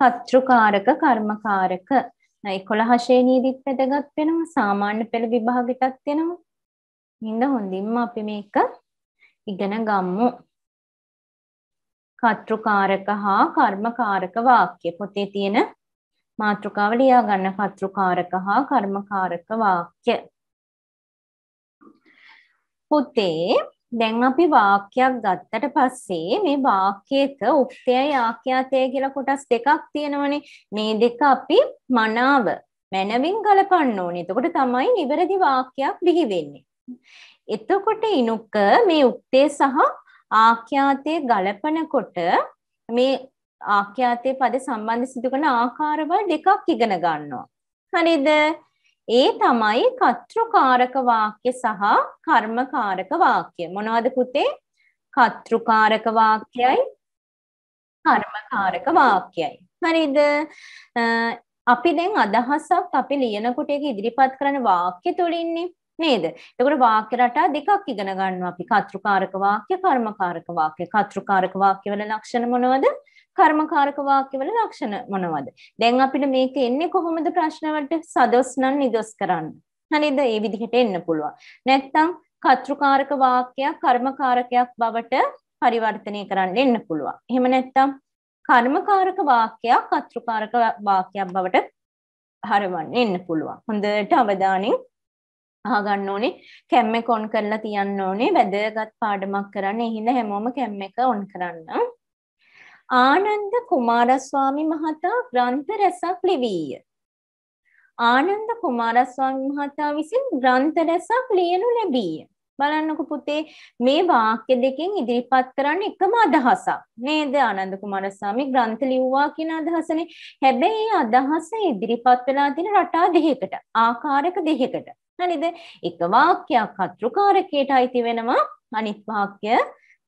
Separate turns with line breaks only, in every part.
හත්ෘකාරක කර්මකාරක 11 ශ්‍රේණියේදීත් වැදගත් වෙනවා සාමාන්‍ය පෙළ විභාගෙටත් එනවා. හින්ද හොඳින්ම අපි මේක ඉගෙන ගමු. කර්තෘකාරක හා
කර්මකාරක වාක්‍ය පොතේ තියෙන මාතෘකාව ලියා ගන්න කර්තෘකාරක හා කර්මකාරක වාක්‍ය. පුතේ
දැන් අපි වාක්‍යයක් ගත්තට පස්සේ මේ වාක්‍යයක උක්තයයි ආඛ්‍යාතය කියලා කොටස් දෙකක් තියෙනවනේ. මේ දෙක අපි මනාව මනමින් ගලපන්න ඕනේ. එතකොට තමයි නිවැරදි වාක්‍යයක් බිහි වෙන්නේ. එතකොට ඉනුක මේ උක්තේ සහ ආඛ්‍යාතයේ ගලපනකොට මේ ආඛ්‍යාතයේ පද සම්බන්ධ සිදු කරන ආකාරවල දෙකක් ඉගෙන ගන්නවා. හරිද? ඒ තමයි කර්තෘකාරක වාක්‍ය සහ කර්මකාරක වාක්‍ය. මොනවද පුතේ? කර්තෘකාරක වාක්‍යයි කර්මකාරක වාක්‍යයි. හරිද? අපි දැන් අදහසක් අපි ලියනකොට ඒක ඉදිරිපත් කරන වාක්‍ය තුලින්නේ නේද? එතකොට වාක්‍ය රටා දෙකක් ඉගෙන ගන්නවා අපි. කර්තෘකාරක වාක්‍ය, කර්මකාරක වාක්‍ය. කර්තෘකාරක වාක්‍යවල ලක්ෂණ මොනවද? කර්මකාරක වාක්‍යවල ලක්ෂණ මොනවද? දැන් අපිට මේක එන්නේ කොහොමද ප්‍රශ්නවලට සදොස් නම් නිදොස් කරන්න. හරිද? ඒ විදිහට එන්න පුළුවන්. නැත්තම් කර්තෘකාරක වාක්‍යයක් කර්මකාරකයක් බවට පරිවර්තනය කරන්න එන්න පුළුවන්. එහෙම නැත්තම් කර්මකාරක වාක්‍යයක් කර්තෘකාරක වාක්‍යයක් බවට හරවන්න එන්න පුළුවන්. හොඳට අවධානයෙන් අහගන්න ඕනේ කැම්මේ කොන් කරලා තියන්න ඕනේ වැදගත් පාඩමක් කරන්න. එහෙනම් හැමෝම කැම් එක ඔන් කරන්න. ආනන්ද කුමාරස්වාමි මහතා ග්‍රන්ථ රැසක් ලිවීය. ආනන්ද කුමාරස්වාමි මහතා විසින් ග්‍රන්ථ රැසක් ලියනු ලැබීය. බලන්නකො පුතේ මේ වාක්‍ය දෙකෙන් ඉදිරිපත් කරන්න එකම අදහසක් නේද ආනන්ද කුමාරස්වාමි ග්‍රන්ථ ලිව්වා කියන අදහසනේ හැබැයි ඒ අදහස ඉදිරිපත් වෙලා තියෙන රටා දෙකකට ආකාරක දෙකකට හරිද එක වාක්‍යයක් අත්‍රුකාරකයට අයිති වෙනවා අනිත් වාක්‍ය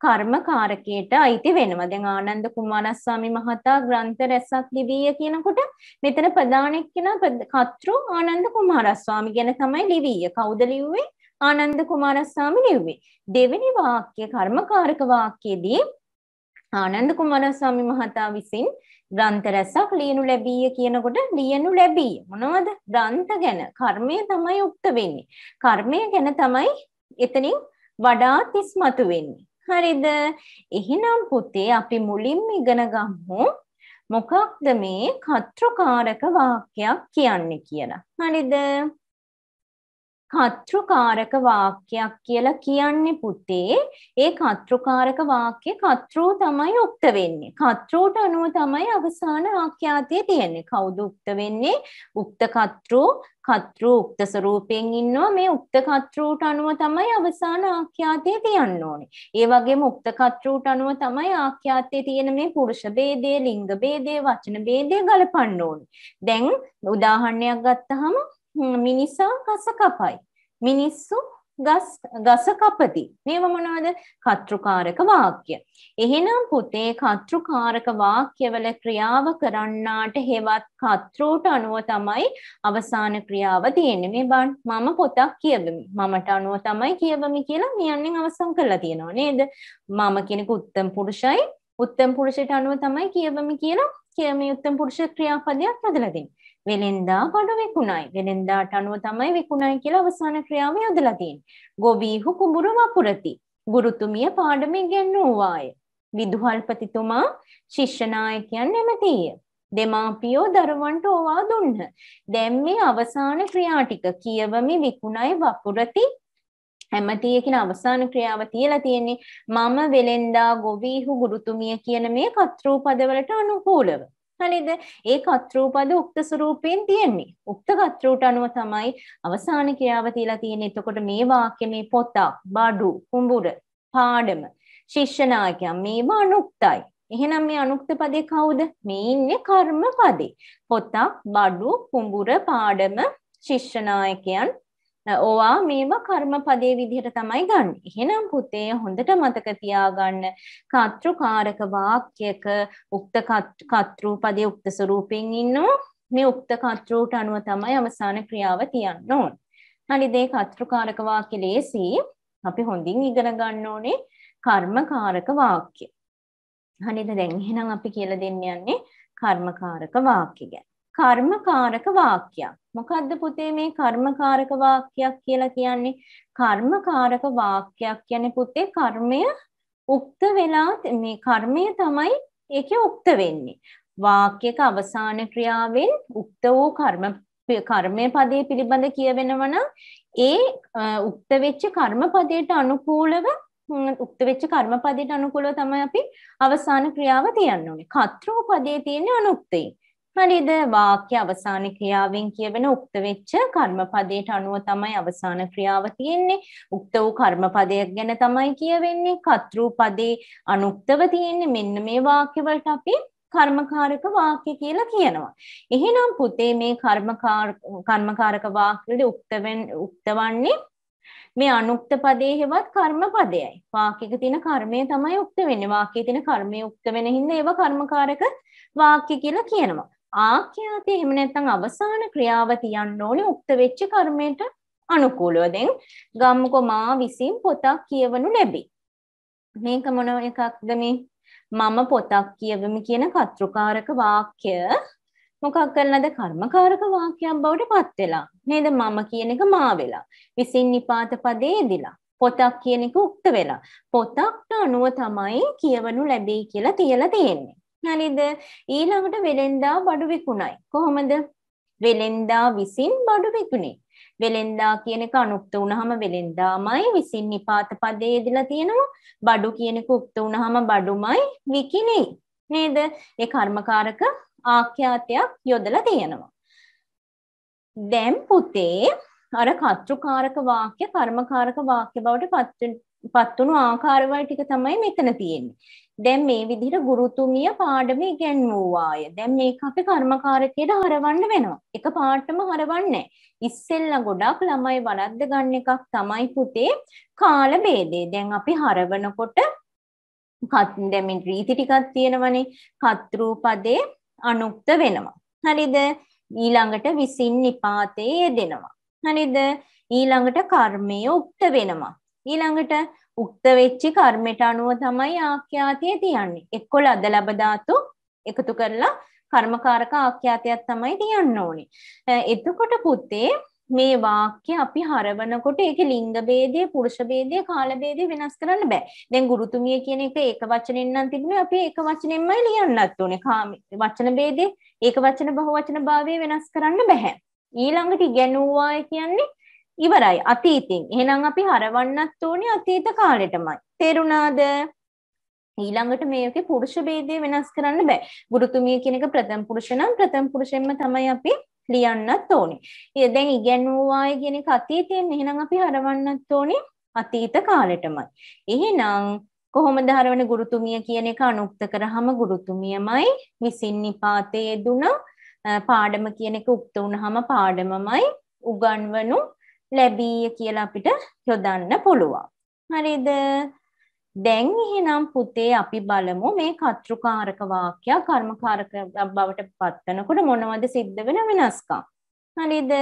කර්ම කාරකයට අයිති වෙනවා. දැන් ආනන්ද කුමාරස්වාමි මහතා ග්‍රන්ථ රැසක් ලිවිය කියනකොට මෙතන ප්‍රධාන එක්කෙනා කතෘ ආනන්ද කුමාරස්වාමි ගැන තමයි ලිවිය. කවුද ලිව්වේ? ආනන්ද කුමාරස්වාමි ලිව්වේ. දෙවෙනි වාක්‍ය කර්මකාරක වාක්‍යයේදී ආනන්ද කුමාරස්වාමි මහතා විසින් ග්‍රන්ථ රැසක් ලියනු ලැබීය කියනකොට ලියනු ලැබීය මොනවද ග්‍රන්ථ ගැන කර්මය තමයි උක්ත වෙන්නේ කර්මය ගැන තමයි එතනින් වඩාත් ඉස්මතු වෙන්නේ හරිද? එහෙනම් පුතේ අපි මුලින්ම ඉගෙන ගමු මොකක්ද මේ කත්‍රකාරක වාක්‍යයක් කියන්නේ කියලා. හරිද? කත්‍රකාරක වාක්‍යයක් කියලා කියන්නේ පුතේ ඒ කත්‍රකාරක වාක්‍ය කත්‍රෝ තමයි උක්ත වෙන්නේ. කත්‍රෝට අනුව තමයි අවසාන වාක්‍යාතිය තියෙන්නේ. කවුද උක්ත වෙන්නේ? උක්ත කත්‍රෝ කතෘ උක්ත ස්වරූපයෙන් ඉන්නවා මේ උක්ත කතෘට අනුව තමයි අවසාන ආඛ්‍යාතය තියන්න ඕනේ. ඒ වගේම උක්ත කතෘට අනුව තමයි ආඛ්‍යාතයේ තියෙන මේ පුරුෂ ભેදය, ලිංග ભેදය, වචන ભેදය ගලපන්න ඕනේ. දැන් උදාහරණයක් ගත්තහම මිනිසා කස කපයි. මිනිස්සු ගස් ගස කපති. මේව මොනවද? කර්තෘකාරක වාක්‍ය. එහෙනම් පුතේ කර්තෘකාරක වාක්‍යවල ක්‍රියාව කරන්නාට හේවත් කර්තෘට අනුව තමයි අවසාන ක්‍රියාව තියෙන්නේ. මේ බන් මම පොතක් කියවමි. මමට අනුව තමයි කියවමි කියලා මියන්ෙන් අවසන් කරලා තියෙනවා නේද? මම කෙනෙකු උත්තම පුරුෂයි. උත්තම පුරුෂයට අනුව තමයි කියවමි කියලා කියමි උත්තම පුරුෂ ක්‍රියාපදයක් හදලා තියෙන්නේ. වෙළෙන්දා බඩු විකුණයි. වෙළෙන්දාට අනුව තමයි විකුණයි කියලා අවසාන ක්‍රියාව යොදලා තියෙන්නේ. ගොවීහු කුඹුරු වපුරති. ගුරුතුමිය පාඩම ඉගෙනුවාය. විදුහල්පතිතුමා ශිෂ්‍යනායකයන් නැමැතිය. දෙමාපියෝ දරුවන්ට ඕවා දුන්හ. දැන් මේ අවසාන ක්‍රියා ටික කියවමි විකුණයි වපුරති ඇමතිය කියන අවසාන ක්‍රියාව තියලා තියෙන්නේ මම වෙලෙන්දා ගොවීහු ගුරුතුමිය කියන මේ කර්තෘපදවලට අනුකූලව. හරිද? ඒ කර්තෘපද උක්ත ස්වරූපයෙන් තියෙන්නේ. උක්ත කර්තෘට අනුව තමයි අවසාන ක්‍රියාව තියලා තියෙන්නේ. එතකොට මේ වාක්‍ය මේ පොතක්, බඩු, කුඹුර, පාඩම, ශිෂ්‍ය නායකයා මේවා අනුක්තයි. එහෙනම් මේ අනුක්ත පදේ කවුද? මේ ඉන්නේ කර්ම පදේ. පොතක්, බඩු, කුඹුර, පාඩම, ශිෂ්‍ය නායකයන් ඕවා මේවා කර්මපදේ විදිහට තමයි ගන්න. එහෙනම් පුතේ හොඳට මතක තියාගන්න කර්තෘකාරක වාක්‍යයක උක්ත කර්තෘපදයේ උක්ත ස්වරූපයෙන් ඉන්නවා. මේ උක්ත කර්තෘට අනුව තමයි අවසාන ක්‍රියාව තියන්න ඕන. අනිත් දේ කර්තෘකාරක වාක්‍ය ලේසි. අපි හොඳින් ඉගෙන ගන්න ඕනේ කර්මකාරක වාක්‍ය. හරිද? දැන් එහෙනම් අපි කියලා දෙන්න යන්නේ කර්මකාරක වාක්‍ය ගැන. කර්මකාරක වාක්‍යයක්. මොකද්ද පුතේ මේ කර්මකාරක වාක්‍යයක් කියලා කියන්නේ? කර්මකාරක වාක්‍යයක් කියන්නේ පුතේ කර්මය උක්ත වෙලා මේ කර්මය තමයි ඒකේ උක්ත වෙන්නේ. වාක්‍යක අවසාන ක්‍රියාවෙන් උක්ත වූ කර්ම කර්මයේ පදේ පිළිබඳ කියවෙනවා නම් ඒ උක්ත වෙච්ච කර්මපදයට අනුකූලව උක්ත වෙච්ච කර්මපදයට අනුකූලව තමයි අපි අවසාන ක්‍රියාව තියන්න ඕනේ. කර්තෘපදේ තියෙන්නේ අනුක්තේ. හරිද? වාක්‍ය අවසාන ක්‍රියාවෙන් කියවෙන උක්ත වෙච්ච කර්මපදයට අනුව තමයි අවසාන ක්‍රියාව තියෙන්නේ. උක්ත වූ කර්මපදයක් ගැන තමයි කියවෙන්නේ. කර්තෘ පදේ අනුක්තව තියෙන්නේ. මෙන්න මේ වාක්‍ය වලට අපි කර්මකාරක වාක්‍ය කියලා කියනවා. එහෙනම් පුතේ මේ කර්මකාරක වාක්‍යවල උක්තවෙන් උක්තවන්නේ මේ අනුක්ත පදයේ හෙවත් කර්ම පදයයි. වාක්‍යයක තියෙන කර්මය තමයි උක්ත වෙන්නේ. වාක්‍යයේ තියෙන කර්මය උක්ත වෙන හින්දා ඒවා කර්මකාරක වාක්‍ය කියලා කියනවා. ආඛ්‍යාතය එහෙම නැත්නම් අවසාන ක්‍රියාව තියන්න ඕනේ උක්ත වෙච්ච කර්මයට අනුකූලව. දැන් ගම්මුකෝ මා විසින් පොතක් කියවනු ලැබේ. මේක මොන එකක්ද මේ? මම පොතක් කියවමි කියන කත්ෘකාරක වාක්‍ය මොකක් කරනද කර්මකාරක වාක්‍යයක් බවට පත් වෙලා. නේද? මම කියන එක මා වෙලා. විසින් නිපාත පදේදිලා. පොතක් කියන එක උක්ත වෙලා. පොතක්ට අනුව තමයි කියවනු ලැබෙයි කියලා තියලා තියෙන්නේ. හරිද? ඊළඟට වෙලෙන්දා බඩු විකුණයි. කොහොමද? වෙලෙන්දා විසින් බඩු විකුණේ. වෙලෙන්දා කියන එක අනුක්ත වුණාම වෙලෙන්දාමයි විසින් නිපාත පදයේ යෙදලා තියෙනවා. බඩු කියන එක උක්ත වුණාම බඩුමයි විකිණේ. නේද? ඒ කර්මකාරක ආඛ්‍යාතයක් යොදලා තියෙනවා. දැන් පුතේ අර කර්තෘකාරක වාක්‍ය කර්මකාරක වාක්‍ය බවට පත් පත්තුණු ආකාරවල ටික තමයි මෙතන තියෙන්නේ. දැන් මේ විදිහට ගුරුතුමිය පාඩම ඉගෙන්වුවාය. දැන් මේක අපි කර්මකාරකයට හරවන්න වෙනවා. එක පාඩම හරවන්නේ ඉස්සෙල්ලා ගොඩක් ළමයි වරද්ද ගන්න එකක් තමයි පුතේ කාල ભેදේ. දැන් අපි හරවනකොට කත් දැන් මේ රීති ටිකක් තියෙනවනේ. කත්රූපදේ අනුක්ත වෙනවා. හරිද? ඊළඟට විසින් නිපාතේ දෙනවා. හරිද? ඊළඟට කර්මය උක්ත වෙනවා. ඊළඟට උක්ත වෙච්චි කර්මයට අනුව තමයි ආඛ්‍යාතය තියන්නේ. එක්ක ලද ලබ ධාතු එකතු කරලා කර්මකාරක ආඛ්‍යාතයක් තමයි තියන්න ඕනේ. එතකොට පුතේ මේ වාක්‍ය අපි හරවනකොට ඒකේ ලිංග ભેදය, පුරුෂ ભેදය, කාල ભેදය වෙනස් කරන්න බෑ. දැන් ගුරුතුමිය කියන එක ඒක වචනෙන් නම් තිබුණේ අපි ඒක වචනෙන්මයි ලියන්නත් ඕනේ. කාම වචන ભેදේ, ඒක වචන බහුවචන භාවය වෙනස් කරන්න බෑ. ඊළඟට ඉගෙනුවාය කියන්නේ ඉවරයි අතීතින්. එහෙනම් අපි හරවන්නත් ඕනේ අතීත කාලෙටමයි. තේරුණාද? ඊළඟට මේකේ පුරුෂ ભેදය වෙනස් කරන්න බෑ. ගුරුතුමිය කියන එක ප්‍රථම පුරුෂ නම් ප්‍රථම පුරුෂයෙන්ම තමයි අපි ලියන්නත් ඕනේ. ඒ දැන් ඉගෙනුවාය කියන එක අතීතයෙන් එහෙනම් අපි හරවන්නත් ඕනේ අතීත කාලෙටමයි. එහෙනම් කොහොමද හරවන ගුරුතුමිය කියන එක අනුක්ත කරාම ගුරුතුමියමයි විසින් නිපාතයේ දුන පාඩම කියන එක උක්ත වුනහම පාඩමමයි උගන්වනු ලැබීය කියලා අපිට යොදන්න පුළුවන්. හරිද? දැන් එහෙනම් පුතේ අපි බලමු මේ කර්තෘකාරක වාක්‍ය කර්මකාරක බවට පත්වනකොට මොනවද සිද්ධ වෙන වෙනස්කම්. හරිද?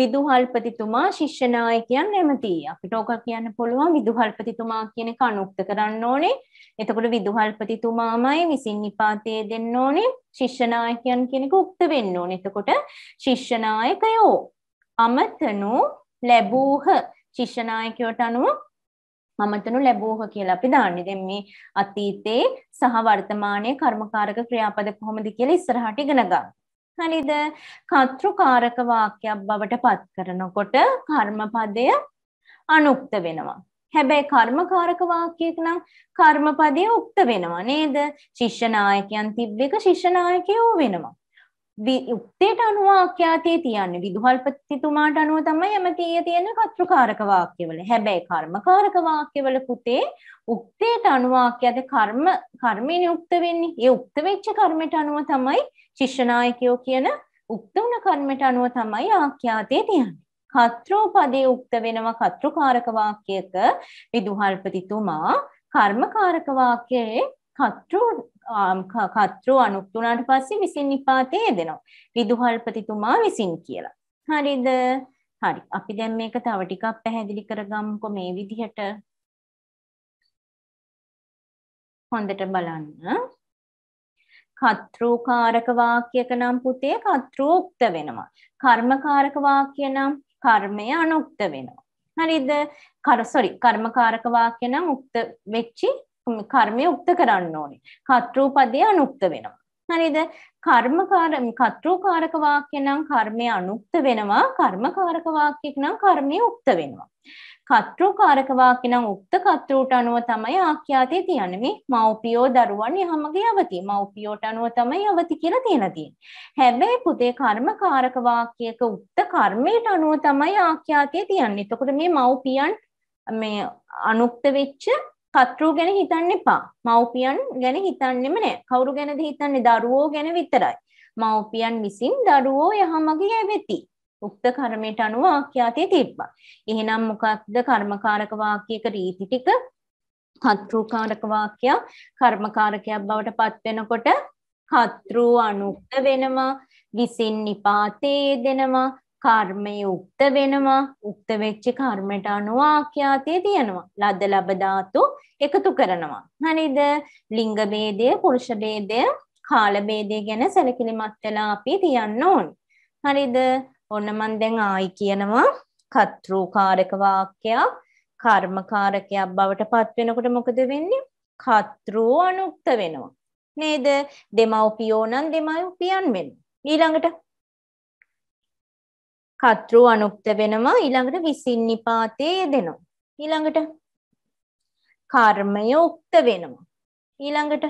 විදුහල්පතිතුමා ශිෂ්‍ය නායකයන් නැමතියි. අපිට ඕක කියන්න පුළුවන් විදුහල්පතිතුමා කියන එක අනුක්ත කරන්න ඕනේ. එතකොට විදුහල්පතිතුමාමයි විසින් නිපාතයේ දෙන්න ඕනේ. ශිෂ්‍ය නායකයන් කියන එක උක්ත වෙන්න ඕනේ. එතකොට ශිෂ්‍ය නායකයෝ අමතනු ලැබූහ ශිෂ්‍යනායකයට අනුව මමතනු ලැබූහ කියලා අපි දාන්නේ. දැන් මේ අතීතේ සහ වර්තමානයේ කර්මකාරක ක්‍රියාපද කොහොමද කියලා ඉස්සරහට ඉගෙන ගන්න. හරිද? කර්තෘකාරක වාක්‍යයක් බවට පත් කරනකොට කර්මපදය අනුක්ත වෙනවා. හැබැයි කර්මකාරක වාක්‍යයක නම් කර්මපදය උක්ත වෙනවා නේද? ශිෂ්‍යනායකයන් තිබ්බේක ශිෂ්‍යනායකයෝ වෙනවා. යුක්තයට අනුවාක්‍යාතය තියන්නේ විදුහල්පතිතුමාට අනුව තමයි ඇමතිය තියෙන කතෘකාරක වාක්‍යවල හැබැයි කර්මකාරක වාක්‍යවල පුතේ උක්තයට අනුවාක්‍යද කර්ම කර්මයෙන් යුක්ත වෙන්නේ ඒ උක්ත වෙච්ච කර්මයට අනුව තමයි ශිෂ්‍යනායකයෝ කියන උක්ත වුණ කර්මයට අනුව තමයි ආඛ්‍යාතය තියන්නේ කත්‍රෝපදේ උක්ත වෙනවා කතෘකාරක වාක්‍යයක විදුහල්පතිතුමා කර්මකාරක වාක්‍යයේ කතෘ කතෘ අනුක්තුනාට පස්සේ විසින් නිපාතය දෙනවා. විදුහල්පතිතුමා විසින් කියලා. හරිද?
හරි. අපි දැන් මේක තව ටිකක් පැහැදිලි කරගමුකෝ මේ විදිහට. හොඳට බලන්න. කතෘකාරක වාක්‍යක නම් පුතේ කතෘෝක්ත වෙනවා. කර්මකාරක වාක්‍ය නම්
කර්මය අනුක්ත වෙනවා. හරිද? කර සෝරි කර්මකාරක වාක්‍ය නම් උක්ත වෙච්චි කර්මය උක්ත කරන්න ඕනේ. කර්තෘපදය අනුක්ත වෙනවා. හරිද? කර්මකාර කර්තෘකාරක වාක්‍ය නම් කර්මය අනුක්ත වෙනවා. කර්මකාරක වාක්‍යයක් නම් කර්මය උක්ත වෙනවා. කර්තෘකාරක වාක්‍ය නම් උක්ත කර්තෘට අනුව තමයි ආඛ්‍යාතේ තියන්නේ. මේ මව්පියෝ දරුවන් යහමගේ යවති. මව්පියෝට අනුව තමයි යවති කියලා තියලා තියෙන්නේ. හැබැයි පුතේ කර්මකාරක වාක්‍යයක උක්ත කර්මයට අනුව තමයි ආඛ්‍යාතේ තියන්නේ. එතකොට මේ මව්පියන් මේ අනුක්ත වෙච්ච කතෘ ගැන හිතන්න එපා. මව්පියන් ගැන හිතන්නෙම නෑ. කවුරු ගැනද හිතන්නේ? දරුවෝ ගැන විතරයි. මව්පියන් විසින් දරුවෝ යහමඟ යැවෙති. උක්ත කර්මයට අනුව ආඛ්‍යාතය තිබ්බා. එහෙනම් මොකක්ද කර්මකාරක වාක්‍යයක රීති ටික? කතෘකාරක වාක්‍ය කර්මකාරකයක් බවට පත් වෙනකොට කතෘ අනුක්ත වෙනවා විසින් නිපාතේ දෙනවා කර්මය උක්ත වෙනවා උක්ත වෙච්ච කර්මයට අනුව ආඛ්‍යාතිය තියෙනවා ලද්ද ලබ ධාතු එකතු කරනවා හරිද ලිංග ભેදය පුරුෂ ભેදය කාල ભેදය ගැන සැලකිලිමත් වෙලා අපි තියන්න ඕන හරිද ඔන්න මම දැන් ආයි කියනවා කත්‍රූකාරක වාක්‍යයක් කර්මකාරකයක් බවට පත් වෙනකොට මොකද වෙන්නේ කත්‍රෝ අනුක්ත වෙනවා නේද දෙමව්පියෝ නම් දෙමව්පියන් වෙනවා ඊළඟට කතෘ අනුක්ත වෙනවා ඊළඟට විසින්නිපාතේ දෙනවා ඊළඟට කර්මය උක්ත වෙනවා ඊළඟට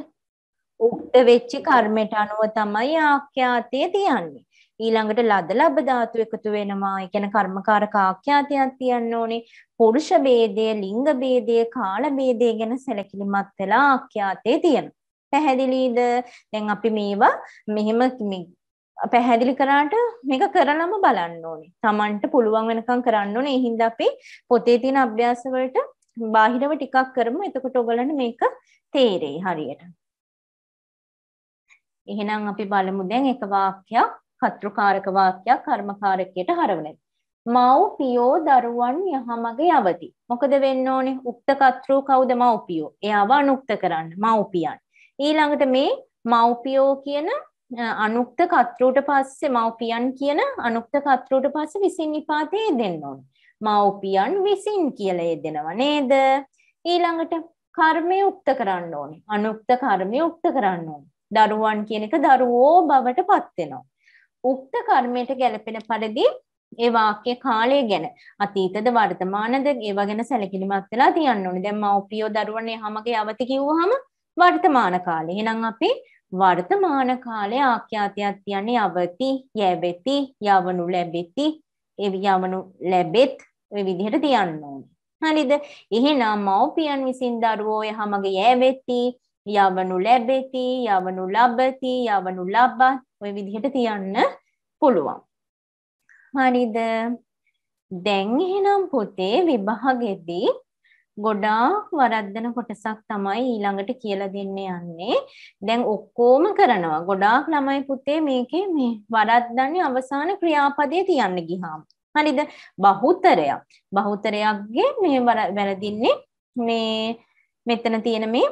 උක්ත වෙච්ච කර්මයට අනුව තමයි ආඛ්‍යාතය තියන්නේ ඊළඟට ලද ලබ ධාතු එකතු වෙනවා ඒ කියන්නේ කර්මකාරක ආඛ්‍යාතයක් තියන්න ඕනේ පුරුෂ ભેදය ලිංග ભેදය කාල ભેදය ගැන සැලකිලිමත් වෙලා ආඛ්‍යාතේ තියෙනවා පැහැදිලිද දැන් අපි මේවා මෙහෙම පැහැදිලි කරාට මේක කරලම බලන්න ඕනේ. Tamanට පුළුවන් වෙනකම් කරන්න ඕනේ. ඒ හින්දා අපි පොතේ තියෙන අභ්‍යාස වලට බාහිරව ටිකක් කරමු. එතකොට ඔයගලන්ට මේක තේරෙයි හරියට. එහෙනම් අපි බලමු දැන් එක වාක්‍යයක්, කර්තෘකාරක වාක්‍යයක් කර්මකාරකයට හරවන. මව්පියෝ දරුවන් යහමග යවති. මොකද වෙන්න ඕනේ? උක්ත කර්තෘ කවුද මව්පියෝ? එයාව අනුක්ත කරන්න. මව්පියන්. ඊළඟට මේ මව්පියෝ කියන අනුක්ත කර්තෘට පස්සේ මව්පියන් කියන අනුක්ත කර්තෘට පස්සේ විසින් නිපාතේ දෙන්න ඕන. මව්පියන් විසින් කියලා දෙනවා නේද? ඊළඟට කර්මය උක්ත කරන්න ඕනේ. අනුක්ත කර්මය උක්ත කරන්න ඕනේ. දරුවන් කියන එක දරුවෝ බවට පත් වෙනවා. උක්ත කර්මයට ගැලපෙන පරිදි ඒ වාක්‍ය කාලය ගැන අතීතද වර්තමානද ඒවා ගැන සැලකිලිමත් වෙලා තියන්න ඕනේ. දැන් මව්පියෝ දරුවන් එහාමගේ යවති කිව්වහම වර්තමාන කාලේ. එහෙනම් අපි වර්තමාන කාලයේ ආඛ්‍යාතයක් කියන්නේ යවති, යැවෙති, යවනු ලැබෙති, ඒ යවනු ලැබෙත් ඔය විදිහට තියන්න ඕනේ. හරිද? එහෙනම් මව්පියන් විසින් දරුවෝ යහමග යැවෙති, යවනු ලැබෙති, යවනු ලබති, යවනු ලබත් ඔය විදිහට තියන්න පුළුවන්. හරිද? දැන් එහෙනම් පොතේ විභාගෙදී ගොඩාක් වරද්දන කොටසක් තමයි ඊළඟට කියලා දෙන්න යන්නේ. දැන් ඔක්කොම කරනවා. ගොඩාක් ළමයි පුතේ මේකේ මේ වරද්දන්නේ අවසාන ක්‍රියාපදයේ තියන්න ගියාම. හරිද? බහුතරයක්. බහුතරයක්ගේ මේ වැරදින්නේ මේ මෙතන තියෙන මේ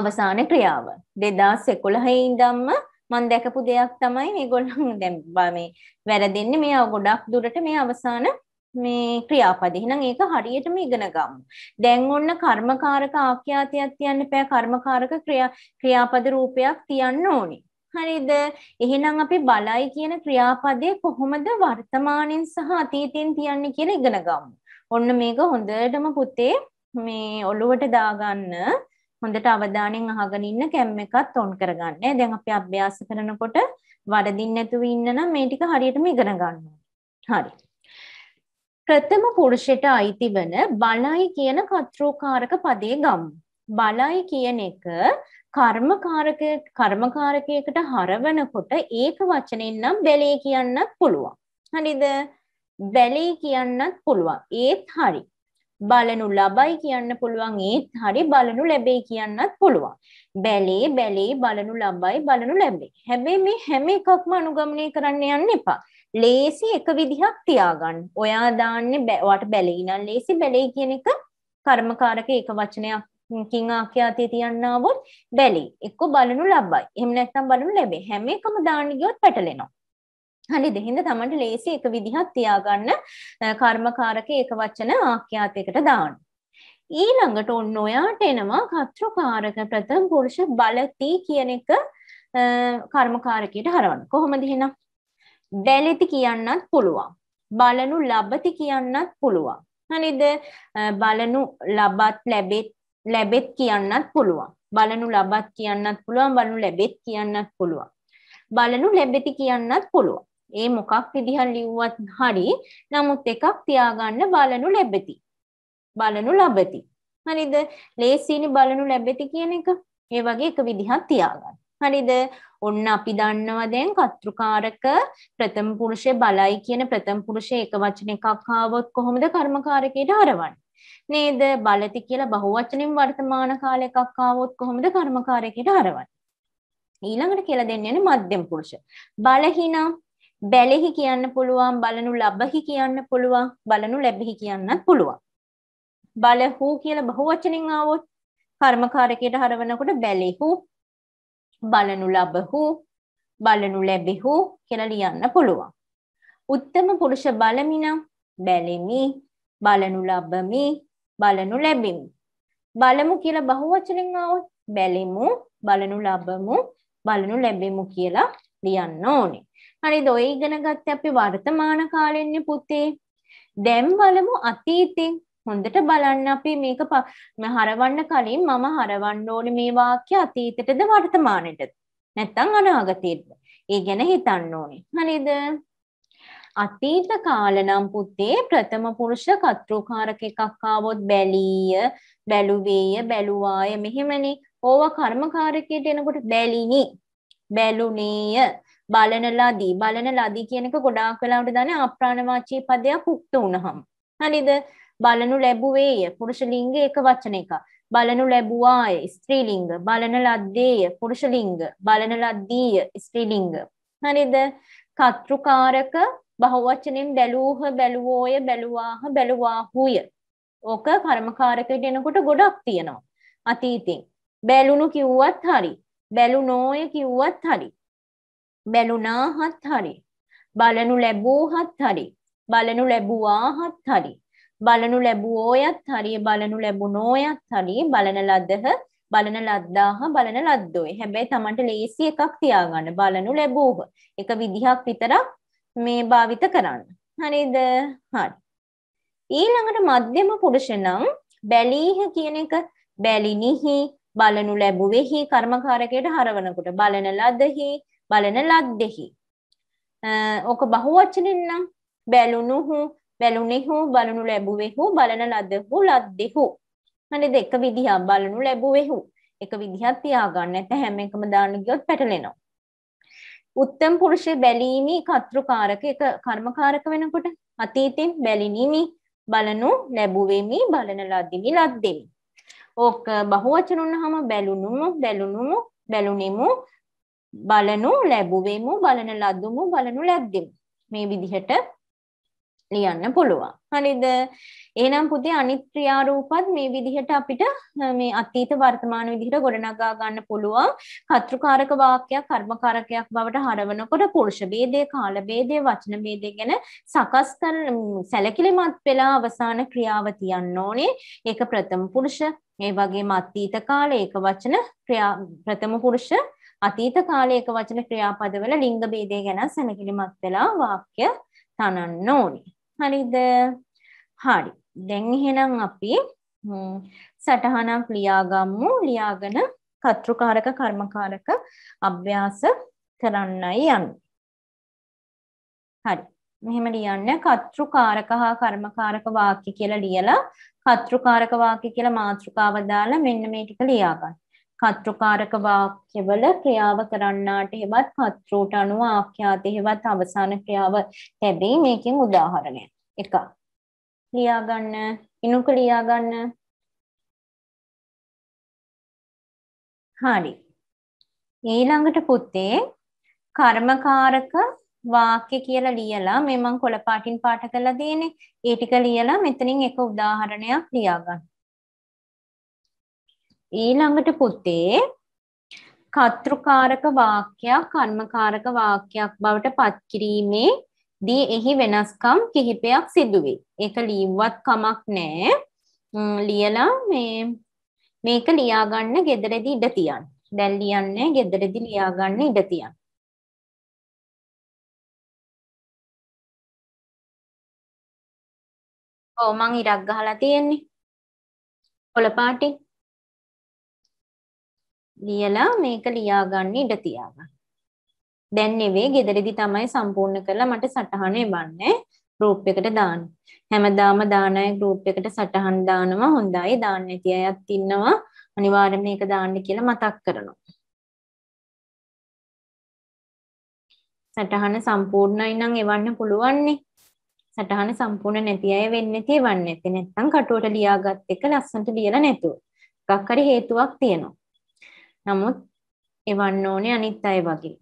අවසාන ක්‍රියාව. 2011 ඉඳන්ම මම දැකපු දෙයක් තමයි මේගොල්ලෝ දැන් මේ වැරදෙන්නේ මේ ගොඩක් දුරට මේ අවසාන මේ ක්‍රියාපදේ. එහෙනම් ඒක හරියටම ඉගෙන ගමු. දැන් ඔන්න කර්මකාරක ආඛ්‍යාතයක් තියන්න බෑ. කර්මකාරක ක්‍රියා ක්‍රියාපද රූපයක් තියන්න ඕනේ. හරිද? එහෙනම් අපි බලයි කියන ක්‍රියාපදේ කොහොමද වර්තමානින් සහ අතීතයෙන් තියන්නේ කියලා ඉගෙන ගමු. ඔන්න මේක හොඳටම පුතේ මේ ඔළුවට දාගන්න හොඳට අවධානයෙන් අහගෙන ඉන්න කැම් එකත් ඔන් කරගන්න. දැන් අපි අභ්‍යාස කරනකොට වරදින් නැතුව ඉන්න නම් මේ ටික හරියටම ඉගෙන ගන්න ඕනේ. හරි. ප්‍රථම පුරුෂයට අයිති වන බලයි කියන කතෘකාරක පදේ ගමු. බලයි කියන එක කර්මකාරක කර්මකාරකයකට හරවනකොට ඒක වචනෙන් නම් බැලේ කියන්නත් පුළුවන්. හරිද? බැලේ කියන්නත් පුළුවන්. ඒත් හරි. බලනු ලබයි කියන්න පුළුවන් ඒත් හරි බලනු ලැබේ කියන්නත් පුළුවන්. බැලේ බැලේ බලනු ලබයි බලනු ලැබේ. හැබැයි මේ හැම එකක්ම අනුගමනය කරන්න යන්න එපා. ලේසි එක විදිහක් තියාගන්න. ඔයා දාන්නේ වට බැලේ නම් ලේසි බැලේ කියන එක කර්මකාරක ඒක වචනයක් කින් ආඛ්‍යාතේ තියන්නාවොත් බැලේ. එක්ක බලනු ලබයි. එහෙම නැත්නම් බලනු ලැබේ. හැම එකම දාන්න ගියොත් පැටලෙනවා. හරිද? හින්ද තමන්ට ලේසි එක විදිහක් තියාගන්න කර්මකාරක ඒක වචන ආඛ්‍යාතයකට දාන්න. ඊළඟට ඔන්න ඔයාට එනවා කත්‍රකාරක ප්‍රථම පුරුෂ බලති කියන එක කර්මකාරකයට හරවන්න. කොහොමද එහෙනම්? වැලෙති කියන්නත් පුළුවන්. බලනු ලබති කියන්නත් පුළුවන්. හරිද? බලනු ලබත් ලැබෙත් ලැබෙත් කියන්නත් පුළුවන්. බලනු ලබත් කියන්නත් පුළුවන්, බලනු ලැබෙත් කියන්නත් පුළුවන්. බලනු ලැබෙති කියන්නත් පුළුවන්. ඒ මොකක් විදිහට ලිව්වත් හරි. නමුත් එකක් තියාගන්න බලනු ලැබෙති. බලනු ලබති. හරිද? ලේසියෙන් බලනු ලැබෙති කියන එක ඒ වගේ එක විදිහක් තියාගන්න. හරිද? ඔන්න අපි දන්නවා දැන් කර්තෘකාරක ප්‍රථම පුරුෂය බලයි කියන ප්‍රථම පුරුෂය එක වචන එකක් ආවොත් කොහොමද කර්මකාරකයට හරවන්නේ? නේද? බලති කියලා බහුවචනෙන් වර්තමාන කාල එකක් ආවොත් කොහොමද කර්මකාරකයට හරවන්නේ? ඊළඟට කියලා දෙන්නේ යන්නේ මධ්‍යම පුරුෂ. බලහිනම් බැලෙහි කියන්න පුළුවන්, බලනු ලබහි කියන්න පුළුවන්, බලනු ලැබෙහි කියන්නත් පුළුවන්. බලහු කියලා බහුවචනෙන් ආවොත් කර්මකාරකයට හරවනකොට බැලෙහු බලනු ලබහු බලනු ලැබෙහු කියලා ලියන්න පුළුවන්. උත්තම පුරුෂ බලමිනම් බැලිමි බලනු ලබමි බලනු ලැබිමි. බලමු කියලා බහුවචනෙන් આવොත් බැලිමු බලනු ලබමු බලනු ලැබෙමු කියලා ලියන්න ඕනේ. හරිද? ඔය ඉගෙන ගත්තේ අපි වර්තමාන කාලෙන්නේ පුතේ. දැන් බලමු අතීතෙන් හොඳට බලන්න අපි මේක හරවන්න කලින් මම හරවන්න ඕනි මේ වාක්‍ය අතීතයටද වර්තමානයටද නැත්නම් අනාගතයටද ඒ ගැන හිතන්න ඕනේ හරිද අතීත කාල නම් පුතේ ප්‍රථම පුරුෂ කර්තෘකාරක එකක් ආවොත් බැලීය බැලුවේය බැලුවාය මෙහෙමනේ ඕව කර්මකාරකයට එනකොට බැලිනි බැලුනේය බලන ලදී බලන ලදී කියන එක ගොඩාක් වෙලාවට දාන්නේ අප්‍රාණවාචී පදයක් උක්ත වුණහම හරිද බලනු ලැබුවේය පුරුෂ ලිංග එක වචන එක බලනු ලැබුවාය ස්ත්‍රී ලිංග බලන ලද්දේය පුරුෂ ලිංග බලන ලද්දීය ස්ත්‍රී ලිංග හරිද කත්ෘකාරක බහුවචනෙන් බැලූහ බැලුවෝය බැලුවාහ බැලුවාහුය ඕක කර්මකාරකයට එනකොට ගොඩක් තියෙනවා අතීතින් බැලුණු කිව්වත් හරි බැලුනෝය කිව්වත් හරි බැලුනාහත් හරි බලනු ලැබූහත් හරි බලනු ලැබුවාහත් හරි බලනු ලැබුවෝයත් හරිය බලනු ලැබුණෝයත් හරිය බලන ලද්දහ බලන ලද්දාහ බලන ලද්දෝයි. හැබැයි Tamanට ලේසි එකක් තියාගන්න බලනු ලැබුවහ. එක විදිහක් විතරක් මේ භාවිත කරන්න. හරිද? හරි. ඊළඟට මධ්‍යම පුරුෂ නම් බැලීහ කියන එක බැලිනිහි බලනු ලැබුවෙහි කර්මකාරකයට හරවනකොට බලන ලද්දෙහි බලන ලද්දෙහි. ඕක බහුවචනින් නම් බැලුණුහු බැලුනෙහු බලනු ලැබුවෙහු බලන ලදහු ලද්දෙහු හරි දෙක විදිහක් බලනු ලැබුවෙහු එක විදිහක් තියාගන්න නැත හැම එකම දාන්න ගියොත් පැටලෙනවා උත්තම පුරුෂය බැලීමේ කර්තෘකාරක එක කර්මකාරක වෙනකොට අතීතින් බැලිනිමි බලනු ලැබුවෙමි බලන ලද්දිමි ලද්දෙමි ඕක බහුවචන වුණාම බැලුනුමු බැලුනුමු බැලුනෙමු බලනු ලැබුවෙමු බලන ලද්දුමු බලනු ලැබ්දෙමු මේ විදිහට ලියන්න පුළුවන්. හරිද? එහෙනම් පුතේ අනිත් ක්‍රියාරූපත් මේ විදිහට අපිට මේ අතීත වර්තමාන විදිහට ගොඩනගා ගන්න පුළුවන්. කර්තෘකාරක වාක්‍යයක් කර්මකාරකයක් බවට හරවනකොට පුරුෂ ભેදය, කාල ભેදය, වචන ભેදය ගැන සකස් කරන සැලකිලිමත් වෙලා අවසාන ක්‍රියාව තියන්න ඕනේ. ඒක ප්‍රථම පුරුෂ, ඒ වගේම අතීත කාලේ ඒක වචන ක්‍රියා ප්‍රථම පුරුෂ අතීත කාලේ ඒක වචන ක්‍රියාපදවල ලිංග ભેදය ගැන සැලකිලිමත් වෙලා වාක්‍ය තනන්න ඕනේ. හරිද හරි දැන් එහෙනම් අපි සටහනක් ලියාගම්මු ලියාගෙන කතෘකාරක කර්මකාරක අභ්‍යාස කරන්නයි යන්න. හරි. මෙහෙම ලියන්න කතෘකාරක හා කර්මකාරක වාක්‍ය කියලා ලියලා කතෘකාරක වාක්‍ය කියලා මාතෘකාව දාලා මෙන්න මේ ටික ලියා ගන්න. කර්තෘකාරක වාක්‍යවල ක්‍රියාව කරන්නාට හෙවත් කර්තෘට අනුව ආඛ්‍යාතේ හෙවත් අවසාන ක්‍රියාව ලැබේ මේකෙන් උදාහරණය.
එක. ලියා ගන්න, ඉනුක ලියා ගන්න. හරි. ඊළඟට පුතේ
කර්මකාරක වාක්‍ය කියලා ලියලා මේ මං කොළ පාටින් පාට කරලා දෙන්නේ. ඒ ටික ලියලා මෙතනින් එක උදාහරණයක් ලියා ගන්න. ඊළඟට පුතේ කර්තෘකාරක වාක්‍යයක් කර්මකාරක වාක්‍යයක් බවට පත් කිරීමේ දී එහි වෙනස්කම් කිහිපයක් සිදු වේ. ඒක ලියුවත් කමක් නැහැ. ලියලා මේ
මේක ලියාගන්න gederedi ඉඩ තියන්න. දැන් ලියන්නේ gederedi ලියාගන්න ඉඩ තියන්න. ඔව් මං ඉරක් ගහලා තියෙන්නේ. පොළ පාටින්. ලියලා මේක ලියාගන්න ඉඩ තියාගන්න. දැන් නෙවෙයි ගෙදරදි තමයි සම්පූර්ණ කරලා මට සටහන එවන්නේ group එකට
දාන්න. හැමදාම දාන අය group එකට සටහන් දානවා හොඳයි දාන්න නැති අයත් ඉන්නවා
අනිවාර්යෙන් මේක දාන්න කියලා මතක් කරනවා. සටහන සම්පූර්ණයි නම් එවන්න පුළුවන්නේ. සටහන
සම්පූර්ණ නැති අය වෙන්නේ නැති එවන්නේ නැති. නැත්තම් කටුවට ලියාගත් එක ලස්සනට ලියලා නැතුව. එකක් හරි හේතුවක් තියෙනවා. නමුත් එවන්න ඕනේ අනිත් අය වගේ.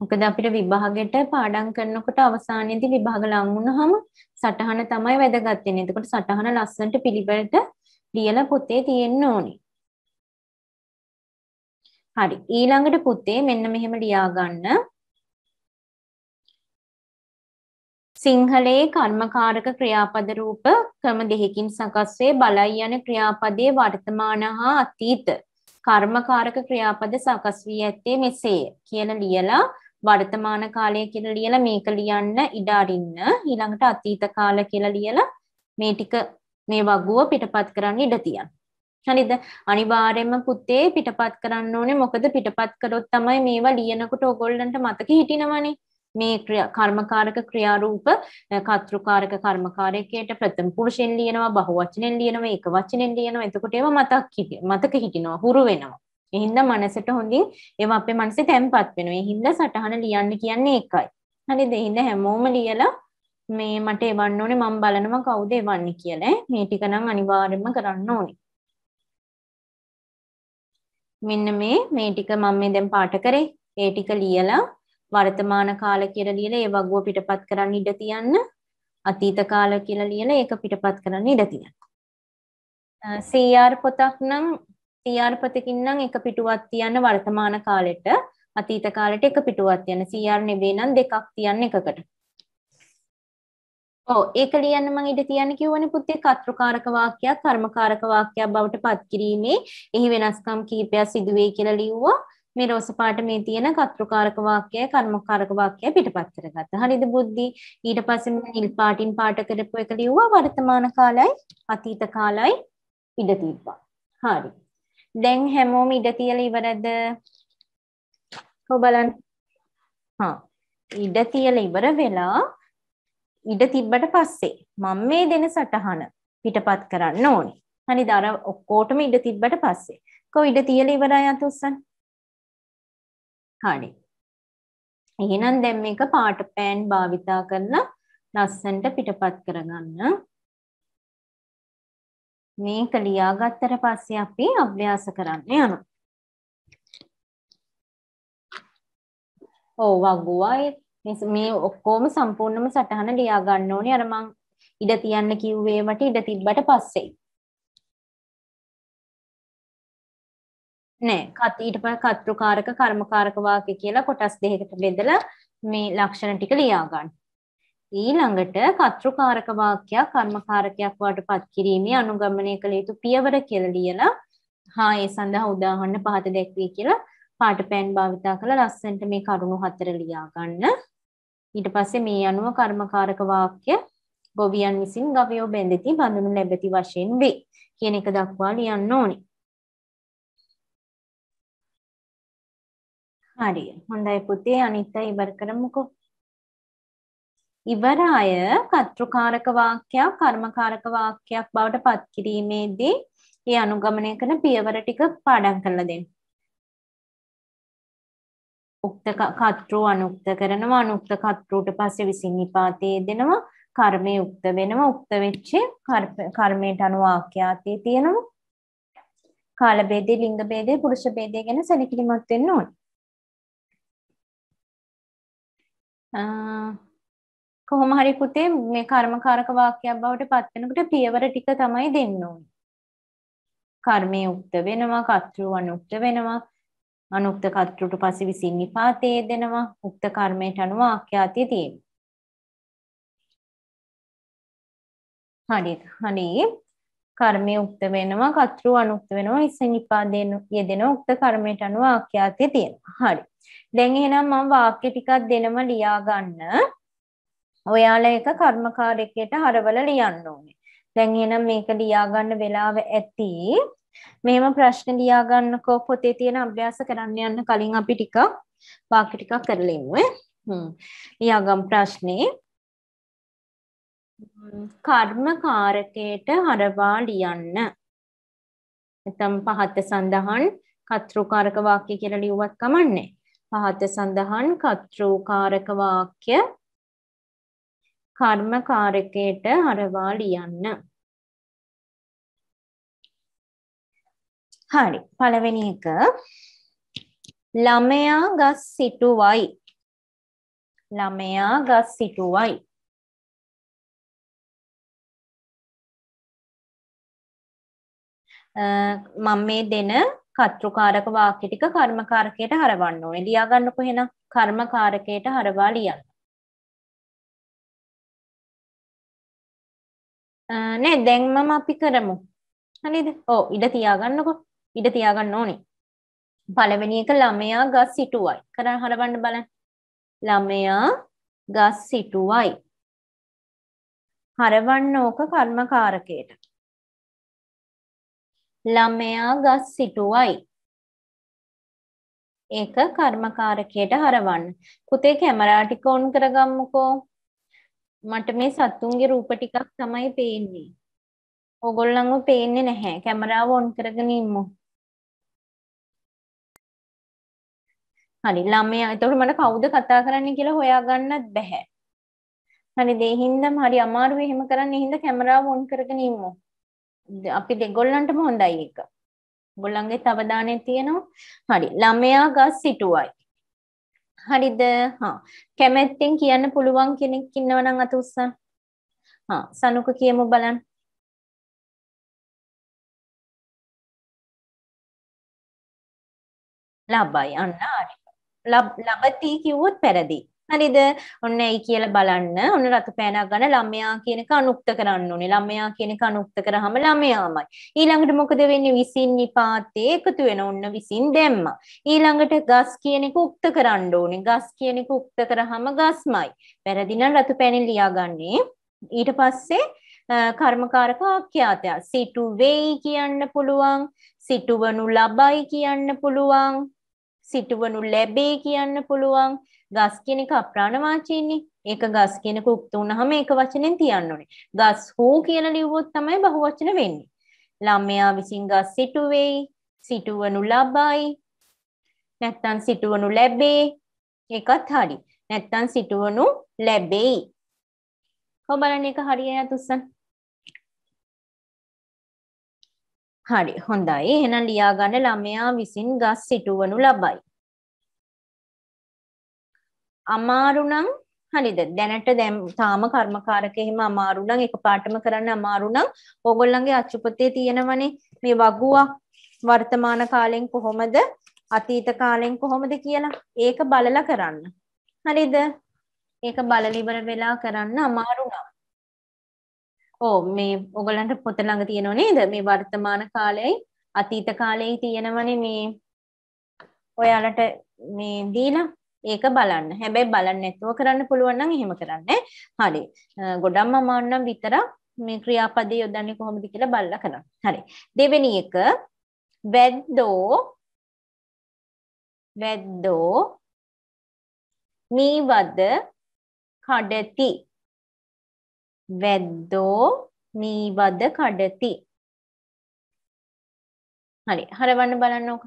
මොකද අපිට විභාගෙට පාඩම් කරනකොට අවසානයේදී විභාග ලං වුණාම සටහන තමයි වැදගත් වෙන්නේ. එතකොට සටහන ලස්සනට පිළිවෙලට
ලියලා පොතේ තියෙන්න ඕනේ. හරි. ඊළඟට පුතේ මෙන්න මෙහෙම ලියා ගන්න.
සිංහලයේ කර්මකාරක ක්‍රියාපද රූප ක්‍රම දෙකකින් සකස් වේ බලයි යන ක්‍රියාපදයේ වර්තමාන හා අතීත කර්මකාරක ක්‍රියාපද සකස් වී ඇත්තේ මෙසේය කියන ලියලා වර්තමාන කාලය කියලා ලියලා මේක ලියන්න ඉඩ අරින්න ඊළඟට අතීත කාල කියලා ලියලා මේ ටික මේ වගුව පිටපත් කරන්න ඉඩ තියන්න. හරිද? අනිවාර්යයෙන්ම පුතේ පිටපත් කරන්න ඕනේ මොකද පිටපත් කළොත් තමයි මේවා ලියනකොට ඕගොල්ලන්ට මතක හිටිනවනේ. මේ කර්මකාරක ක්‍රියාරූප කත්ෘකාරක කර්මකාරකයට ප්‍රථම පුරුෂෙන් ලියනවා බහුවචනෙන් ලියනවා ඒක වචනෙන් ලියනවා එතකොට ඒවා මතක් මතක හිටිනවා හුරු වෙනවා එහින්දා මනසට හොඳින් ඒවා අපේ මනසේ තැම්පත් වෙනවා එහින්දා සටහන ලියන්න කියන්නේ ඒකයි හරිද එහින්දා හැමෝම ලියලා මේ මට එවන්න ඕනේ මම බලනවා කවුද එවන්නේ කියලා මේ ටික නම් අනිවාර්යයෙන්ම කරන්න ඕනේ මෙන්න මේ මේ ටික මම මේ දැන් පාට කරේ ඒ ටික ලියලා වර්තමාන කාල කියලා ලියලා ඒ වගුව පිටපත් කරන්න ඉඩ තියන්න අතීත කාල කියලා ලියලා ඒක පිටපත් කරන්න ඉඩ තියන්න. CR පොතක් නම් CR පොතකින් නම් එක පිටුවක් තියන්න වර්තමාන කාලෙට අතීත කාලෙට එක පිටුවක් තියන්න CR නෙවෙයි නම් දෙකක් තියන්න එකකට. ඔව් ඒක ලියන්න මම ඉඩ තියන්න කිව්වනේ පුතේ කර්තෘකාරක වාක්‍යයක් කර්මකාරක වාක්‍යයක් බවට පත් කිරීමේ එහි වෙනස්කම් කීපයක් සිදු වෙයි කියලා ලිව්වා. මේ රෝස පාට මේ තියෙන කර්තෘකාරක වාක්‍යය කර්මකාරක වාක්‍යය පිටපත් කරගත්තා. හරිද බුද්ධි? ඊට පස්සේ මම නිල් පාටින් පාට කරපු එක ලිව්වා වර්තමාන කාලයයි අතීත කාලයයි ඉඩ තිබ්බා. හරි. දැන් හැමෝම ඉඩ තියලා ඉවරද? ඔව් බලන්න. හා. ඉඩ තියලා ඉවර වෙලා ඉඩ තිබ්බට පස්සේ මම මේ දෙන සටහන පිටපත් කරන්න ඕනේ.
හරිද? අර ඔක්කොටම ඉඩ තිබ්බට පස්සේ. කොහො ඉඩ තියලා ඉවරයි අත උස්සන්න. හරි. එහෙනම් දැන් මේක පාට පෑන් භාවිතා කරලා ලස්සනට පිටපත් කරගන්න. මේක ලියාගත්තට පස්සේ අපි අභ්‍යාස කරන්න යනවා. ඔව් වගුවයි මේ ඔක්කොම සම්පූර්ණම සටහන ලියා ගන්න ඕනේ අර මං ඉඩ තියන්න කිව්වේ වට ඉඩ තිබ්බට පස්සේ. නෑ කත් ඊට පස්සේ කර්තෘකාරක කර්මකාරක වාක්‍ය කියලා කොටස් දෙකකට බෙදලා මේ ලක්ෂණ ටික ලියා ගන්න.
ඊළඟට කර්තෘකාරක වාක්‍යයක් කර්මකාරකයක් වඩපත් කිරීමේ අනුගමනය කළ යුතු පියවර කියලා ලියලා හා ඒ සඳහා උදාහරණ පහත දැක්වේ කියලා පාටපෑන් භාවිතා කරලා ලස්සනට මේ කරුණු හතර ලියා ගන්න. ඊට පස්සේ මේ අනුව
කර්මකාරක වාක්‍ය ගොවියන් විසින් ගවයෝ බැඳෙති බඳුනු ලැබෙති වශයෙන් වේ කියන එක දක්වා ලියන්න ඕනේ. හරි. හොඳයි පුතේ අනිත් අය ඉවර කරමුකෝ.
ඉවර අය කර්තෘකාරක වාක්‍යයක් කර්මකාරක වාක්‍යයක් බවට පත් කිරීමේදී
ඒ අනුගමනය කරන පියවර ටික පාඩම් කරලා දෙන්න. උක්ත කර්තෘ අනුක්ත කරනවා අනුක්ත කර්තෘට පස්සේ විසින්
විපාතේ දෙනවා කර්මය උක්ත වෙනවා උක්ත වෙච්ච කර්මයට අනුව වාක්‍යාතේ
තියෙනවා කාල ભેදේ ලිංග ભેදේ පුරුෂ ભેදේ ගැන සැලකිලිමත් වෙන්න ඕනේ කොහොම හරි පුතේ මේ කර්මකාරක වාක්‍යයක් බවට පත් වෙනකොට පියවර ටික තමයි දෙන්න ඕනේ.
කර්මයේ උක්ත වෙනවා, කර්තෘ අනුක්ත වෙනවා, අනුක්ත
කර්තෘට පසෙ විසින් නිපාතයේ දෙනවා, උක්ත කර්මයට අනුව ආඛ්‍යාතිය තියෙනවා. හරි. හරි. කර්මය උක්ත වෙනවා කතෘ අනුක්ත වෙනවා ඉස්සෙන් ඉපාදයෙන් යෙදෙන උක්ත කර්මයට අනුව ආඛ්‍යාතය
තියෙනවා. හරි. දැන් එහෙනම් මම වාක්‍ය ටිකක් දෙනම ලියා ගන්න. ඔයාලා ඒක කර්මකාරකයට හරවල ලියන්න ඕනේ. දැන් එහෙනම් මේක ලියා ගන්න වෙලාව ඇති. මෙහෙම ප්‍රශ්න ලියා ගන්නකෝ පොතේ තියෙන අභ්‍යාස කරන්න යන්න කලින් අපි ටිකක් වාක්‍ය ටිකක් කරලා ඉමු. හ්ම්. ලියාගම් ප්‍රශ්නේ
කර්ම කාරකයට හරවා ලියන්න. නැත්නම් පහත සඳහන් කත්රුකාරක වාක්‍ය කියලා ලියුවත්
කමන්නේ. පහත සඳහන් කත්රුකාරක වාක්‍ය
කර්ම කාරකයට හරවා ලියන්න. හරි පළවෙනි එක ළමයා ගස් සිටුවයි ළමයා ගස් සිටුවයි මම මේ දෙන කතෘකාරක වාක්‍ය ටික කර්මකාරකයට හරවන්න ඕනේ. ලියා ගන්නකො එහෙනම් කර්මකාරකයට හරවා ලියන්න. නේ දැන් මම අපි කරමු. හරිද? ඔව් ඉඩ තියාගන්නකො. ඉඩ තියාගන්න ඕනේ. පළවෙනි එක ළමයා ගස් සිටුවයි. කරන් හරවන්න බලන්න. ළමයා ගස් සිටුවයි. හරවන්න ඕක කර්මකාරකයට. ළමයා ගස් සිටුවයි. ඒක කර්මකාරකයට හරවන්න. පුතේ කැමරා ටික ඔන් කරගම්මුකෝ. මට මේ සත්තුන්ගේ රූප ටිකක් තමයි පේන්නේ. ඕගොල්ලන්ව පේන්නේ නැහැ. කැමරාව ඔන් කරගෙන ඉමු. හරි ළමයා. එතකොට මට කවුද කතා කරන්නේ කියලා හොයාගන්නත් බැහැ.
හරි දෙහින්දම හරි අමාරුයි එහෙම කරන්න. එහෙනම් කැමරාව ඔන් කරගෙන ඉමු. අපි දෙගොල්ලන්ටම හොඳයි එක ගොල්ලන්ගේ තවධානය තියෙනවා හරි ළමයා ගස්
සිටුවයි හරිද හා කැමැත්තෙන් කියන්න පුළුවන් කෙනෙක් ඉන්නවනම් අත උස්සන් හා සනුක කියමු බලන්න ලබයි අන්න ලබති කිව්වොත් පැරදි හරිද ඔන්න ඇයි කියලා බලන්න
ඔන්න රතුපෑනක් ගන්න ළමයා කියන එක අනුක්ත කරන්න ඕනේ ළමයා කියන එක අනුක්ත කරාම ළමයාමයි ඊළඟට මොකද වෙන්නේ විසින් නිපාතේ එකතු වෙන ඔන්න විසින් දැම්මා ඊළඟට ගස් කියන එක උක්ත කරන්න ඕනේ ගස් කියන එක උක්ත කරාම ගස්මයි වැරදි නම් රතුපෑනේ ලියාගන්නේ ඊට පස්සේ කර්මකාරක ආඛ්‍යාතය සිටු වෙයි කියන්න පුළුවන් සිටුවනු ලබයි කියන්න පුළුවන් සිටුවනු ලැබේ කියන්න පුළුවන් ගස් කියන එක අප්‍රාණවාචීන්නේ. ඒක ගස් කියන කුක්ත වුණාම ඒක වචනෙන් තියන්න ඕනේ. ගස් හෝ කියලා ලිව්වොත් තමයි බහුවචන වෙන්නේ. ළමයා විසින් ගස් සිටුවේයි, සිටුවනු ලබයි. නැත්තම්
සිටුවනු ලැබේ. ඒකත් හරි. නැත්තම් සිටුවනු ලැබෙයි. කොහොම බලන්න ඒක හරියට උස්සන්. හරි හොඳයි. එහෙනම් ලියා ගන්න ළමයා විසින් ගස් සිටුවනු ලබයි. අමාරුනම් හරිද දැනට දැම්
තාම කර්මකාරක එහෙම අමාරු නම් එකපාරටම කරන්න අමාරු නම් ඕගොල්ලන්ගේ අච්චුපතේ තියෙනවනේ මේ වගුවක් වර්තමාන කාලෙන් කොහොමද අතීත කාලෙන් කොහොමද කියලා ඒක බලලා කරන්න හරිද ඒක බලලා ඉවර වෙලා කරන්න අමාරු නම් ඕ මේ ඔයගලන්ට පොත ළඟ තියෙනව නේද මේ වර්තමාන කාලයයි අතීත කාලයයි තියෙනවනේ මේ ඔයාලට මේ දීලා ඒක බලන්න. හැබැයි බලන්න නැතුව කරන්න පුළුවන් නම් එහෙම කරන්න. හරි. ගොඩක්ම අමාරු නම් විතරක් මේ ක්‍රියාපදේ යොදන්නේ කොහොමද කියලා බලලා කරන්න.
හරි. දෙවෙනි එක වැද්දෝ වැද්දෝ මීවද කඩති. වැද්දෝ මීවද කඩති. හරි. හරවන්න බලන්න ඕක.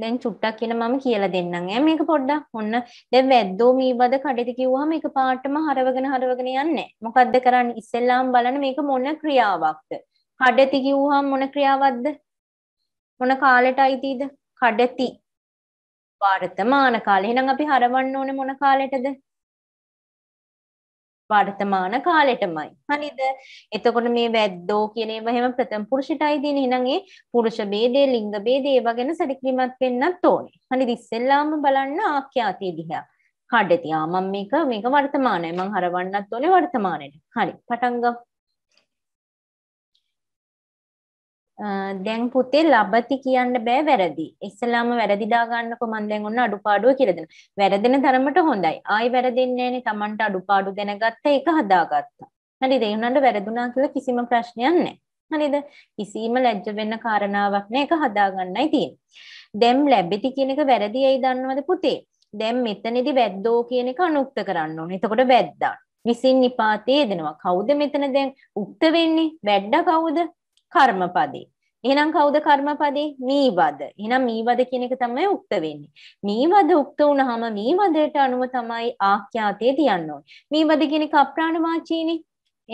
දැන් චුට්ටක් කියන මම කියලා දෙන්නම් ඈ මේක පොඩ්ඩක් ඔන්න
දැන් වැද්දෝ මේ වද කඩේට කිව්වහම ඒක පාටම හරවගෙන හරවගෙන යන්නේ මොකද්ද කරන්නේ ඉස්සෙල්ලාම බලන මේක මොන ක්‍රියාවක්ද කඩේට කිව්වහම මොන ක්‍රියාවක්ද
මොන කාලෙට අයිතිද කඩති වර්තමාන කාලේ එහෙනම් අපි හරවන්න ඕනේ මොන කාලෙටද වර්තමාන කාලෙටමයි.
හරිද? එතකොට මේ වැද්දෝ කියන ඒවා හැම ප්‍රථම පුරුෂයටයි දෙන එහෙනම් ඒ පුරුෂ ભેදේ ලිංග ભેදේ ඒවා ගැන සැලකිලිමත් වෙන්නත් ඕනේ. හරිද? ඉස්සෙල්ලාම බලන්න ආඛ්‍යාතිය දිහා. කඩතියා මම මේක මේක වර්තමානයි. මම හරවන්නත් ඕනේ වර්තමානෙට. හරි. පටන් දැන් පුතේ ලබති කියන්න බෑ වැරදි. ඉස්සලාම වැරදි දාගන්නකො මම දැන් ඔන්න අඩුපාඩුව කියලා දෙනවා. වැරදෙන තරමට හොඳයි. ආයි වැරදෙන්නේ නැනේ. Tamanට අඩුපාඩු දැනගත්තා ඒක හදාගත්තා. හරිද? ඒ උනන්ට වැරදුනා කියලා කිසිම ප්‍රශ්නයක් නැහැ. හරිද? කිසිම ලැජ්ජ වෙන්න කාරණාවක් නැහැ. ඒක හදාගන්නයි තියෙන්නේ. දැන් ලැබෙති කියන එක වැරදි ඇයි දන්නවද පුතේ? දැන් මෙතනදී වැද්දෝ කියන එක අනුක්ත කරන්න ඕනේ. එතකොට වැද්දා. විසින් නිපාතේ දෙනවා. කවුද මෙතන දැන් උක්ත වෙන්නේ? වැද්දා කවුද? කර්මපදේ. එහෙනම් කවුද කර්මපදේ? මීවද. එහෙනම් මීවද කියන එක තමයි උක්ත වෙන්නේ. මීවද උක්ත වුනහම මීවදයට අනුව තමයි ආඛ්‍යාතේ තියන්න ඕනේ. මීවද කියන්නේ කප්‍රාණ වාචීනේ.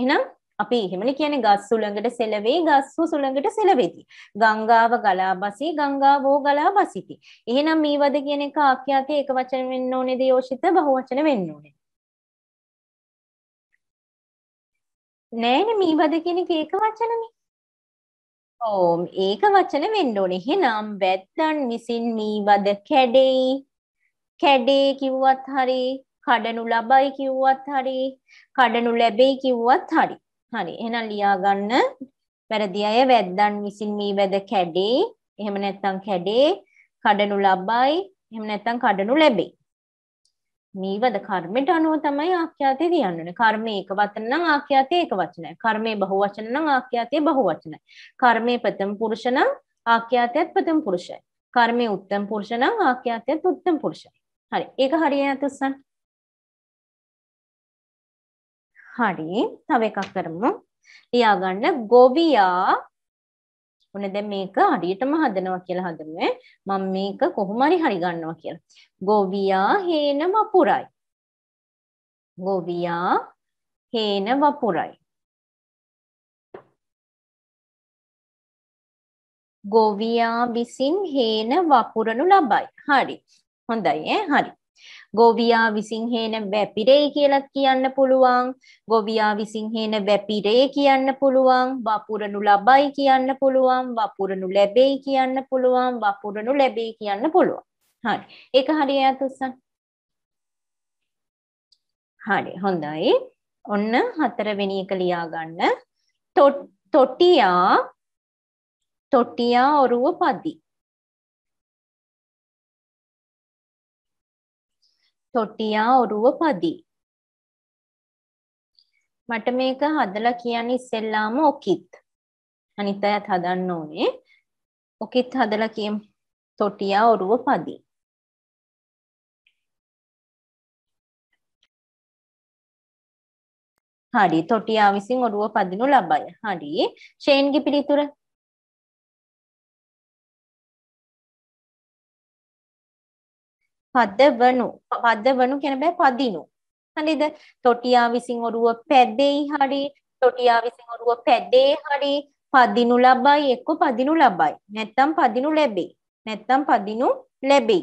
එහෙනම් අපි එහෙමනේ කියන්නේ ගස් සුළඟට සෙලවේ ගස් සුළඟට සෙලවේති. ගංගාව ගලා
බසී ගංගාවෝ ගලා බසිති. එහෙනම් මීවද කියන එක ආඛ්‍යාතේ එක වචන වෙන්න ඕනේද යෝෂිත බහුවචන වෙන්න ඕනේ. නෑනේ මීවද කියන එක ඒක වචනනේ. ඕ ඒක වචන වෙන්න
ඕනේ. එහෙනම් වැද්දන් විසින් මීවද කැඩෙයි. කැඩේ කිව්වත් හරි, කඩනු ලබයි කිව්වත් හරි, කඩනු ලැබෙයි කිව්වත් හරි. හරි. එහෙනම් ලියා ගන්න. වැරදි අය වැද්දන් විසින් මීවද කැඩේ. එහෙම නැත්නම් කැඩේ, කඩනු ලබයි, එහෙම නැත්නම් කඩනු ලැබෙයි. නීවද කර්මයට අනුව තමයි ආඛ්‍යාතය කියන්නේ. කර්මයේ එක වචන නම් ආඛ්‍යාතය ඒක වචනයි. කර්මයේ බහු වචන නම් ආඛ්‍යාතය බහු වචනයි. කර්මයේ ප්‍රථම පුරුෂ නම් ආඛ්‍යාතයත්
ප්‍රථම පුරුෂයි. කර්මයේ උත්තම පුරුෂ නම් ආඛ්‍යාතයත් උත්තම පුරුෂයි. හරි. ඒක හරියට උස්සන්. හරි. තව එකක් කරමු. ලියාගන්න ගෝවියා ඔන්න දැන් මේක හරියටම
හදනවා කියලා හදන්නේ මම මේක කොහොම හරි හරි ගන්නවා කියලා. ගෝවියා හේන
වපුරයි. ගෝවියා හේන වපුරයි. ගෝවියා විසින් හේන වපුරනු ලබයි. හරි. හොඳයි ඈ හරි.
ගොවියා විසින් හේන වැපිරෙයි කියලා කියන්න පුළුවන් ගොවියා විසින් හේන වැපිරේ කියන්න පුළුවන් වපුරනු ලබයි කියන්න පුළුවන් වපුරනු ලැබෙයි කියන්න පුළුවන් වපුරනු ලැබෙයි කියන්න පුළුවන් හරි ඒක හරියට උසන් හරි හොඳයි ඔන්න හතරවෙනි එක ලියා
ගන්න තොටියා තොටියා ඔරුව පදි තොටියා ඔරුව පදි. මට මේක හදලා කියන්නේ ඉස්සෙල්ලාම ඔකිත්. අනිත් අයත් හදන්න ඕනේ. ඔකිත් හදලා කියමු. තොටියා ඔරුව පදි. හරි තොටියා විසින් ඔරුව පදිනු ලබයි. හරි. ෂේන්ගේ පිළිතුර පදවනු පදවනු කියන බෑ පදිනු හරිද තොටියා විසින් ඔරුව පැදෙයි හරි තොටියා විසින් ඔරුව පැදේ හරි පදිනු ලබයි එක්ක පදිනු ලබයි නැත්තම් පදිනු ලැබේ නැත්තම් පදිනු ලැබේ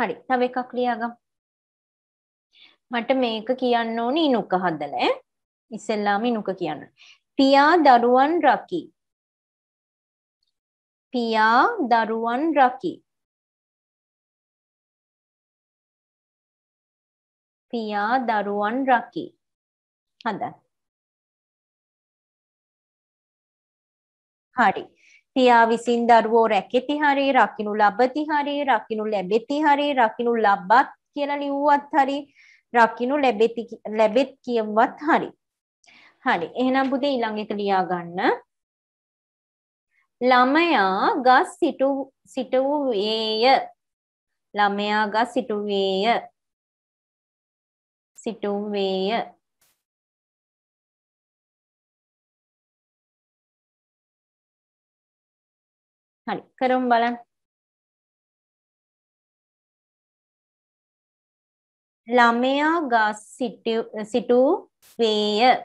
හරි තව එකක් ලියාගමු මට මේක කියන්න ඕනේ ඉනුක හදලා ඈ ඉස්සෙල්ලාම ඉනුක කියන්න පියා දරුවන් රකි පියා දරුවන් රකි. පියා දරුවන් රකි. හදා. හරි. පියා විසින් දරුවෝ රැකෙති හරි, රකිනු ලබති හරි, රකිනු ලැබෙති හරි, රකිනු ලබත් කියලා
ලිව්වත් හරි, රකිනු ලැබෙති ලැබෙත් කියවත් හරි. හරි. එහෙනම් පුතේ ඊළඟ එක ලියා ගන්න. ළමයා ගස්
සිටු සිටුවේය. ළමයා ගස් සිටුවේය. සිටුවේය. හරි කරමු බලන්න. ළමයා ගස් සිටු සිටුවේය.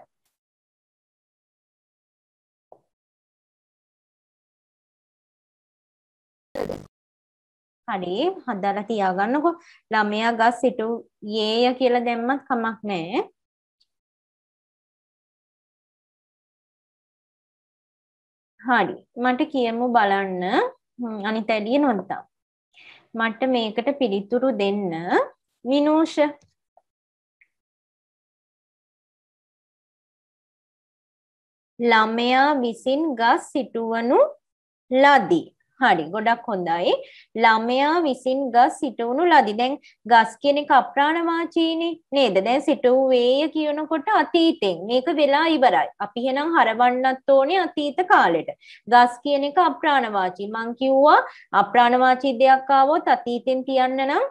හරි හදාලා තියාගන්නකො ළමයා ගස් සිටු යේය කියලා දැම්මත් කමක් නෑ හරි මට කියමු බලන්න අනිත් ඇඩිය නොදතා මට මේකට පිළිතුරු දෙන්න විනෝෂ ළමයා විසින් ගස් සිටුවනු ලදී
හරි ගොඩක් හොඳයි. ළමයා විසින් ගස් සිටවුණු ලදි. දැන් ගස් කියන්නේ කප්‍රාණවාචීනේ නේද? දැන් සිටුවේය කියනකොට අතීතෙන්. මේක වෙලා ඉවරයි. අපි එහෙනම් හරවන්නත් ඕනේ අතීත කාලෙට. ගස් කියන එක අප්‍රාණවාචී. මං කිව්වා අප්‍රාණවාචී දෙයක් ආවොත් අතීතෙන් තියන්න නම්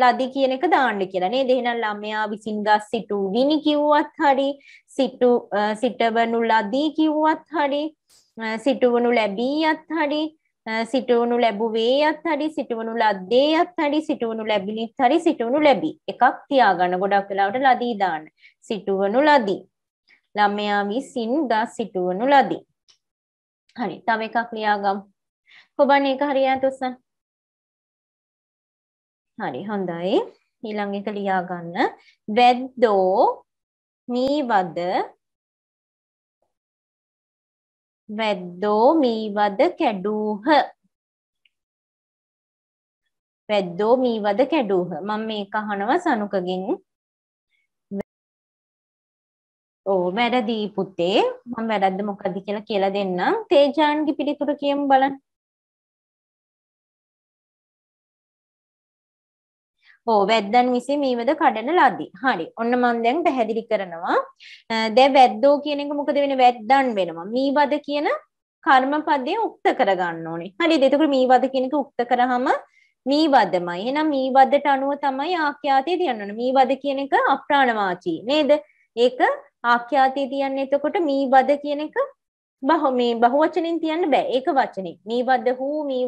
ලදි කියන එක දාන්න කියලා නේද එහෙනම් ළමයා විසින් ගස් සිටු විනි කිව්වත් හරි සිටු සිටවනු ලදී කිව්වත් හරි සිටවනු ලැබීයත් හරි සිටුවනු ලැබුවේ යත් හරි සිටුවනු ලද්දේ යත් හරි සිටුවනු ලැබිලිත් හරි සිටුවනු ලැබි එකක් තියාගන්න ගොඩක් වෙලාවට ලදී දාන්න සිටුවනු ලදී ළමයා
විසින් ගස් සිටුවනු ලදී හරි තව එකක් ලියාගම් කොබන් ඒක හරියට උස්සන් හරි හොඳයි ඊළඟ එක ලියාගන්න වැද්දෝ මීවද වැද්දෝ මීවද කැඩූහ වැද්දෝ මීවද කැඩූහ මම මේක අහනවා සනුකගෙන් ඕ වැරදි පුතේ මම වැරද්ද මොකද්ද කියලා කියලා දෙන්නම් තේජාන්ගේ පිළිතුර කියමු බලන්න ඕ වැද්දන් විසින් මීමද කඩන ලදී. හරි. ඔන්න මම දැන් පැහැදිලි කරනවා. දැන් වැද්දෝ කියන එක
මොකද වෙන්නේ? වැද්දන් වෙනවා. මීවද කියන කර්මපදයේ උක්ත කරගන්න ඕනේ. හරිද? එතකොට මීවද කියන එක උක්ත කරාම මීවදමයි. එහෙනම් මීවදට අනුව තමයි ආඛ්‍යාතේ තියන්න ඕනේ. මීවද කියන එක අප්‍රාණවාචී නේද? ඒක ආඛ්‍යාතේ තියන්නේ එතකොට මීවද කියන එක බහො මේ බහුවචනින් තියන්න බෑ ඒක වචනේ මීවද හූ මී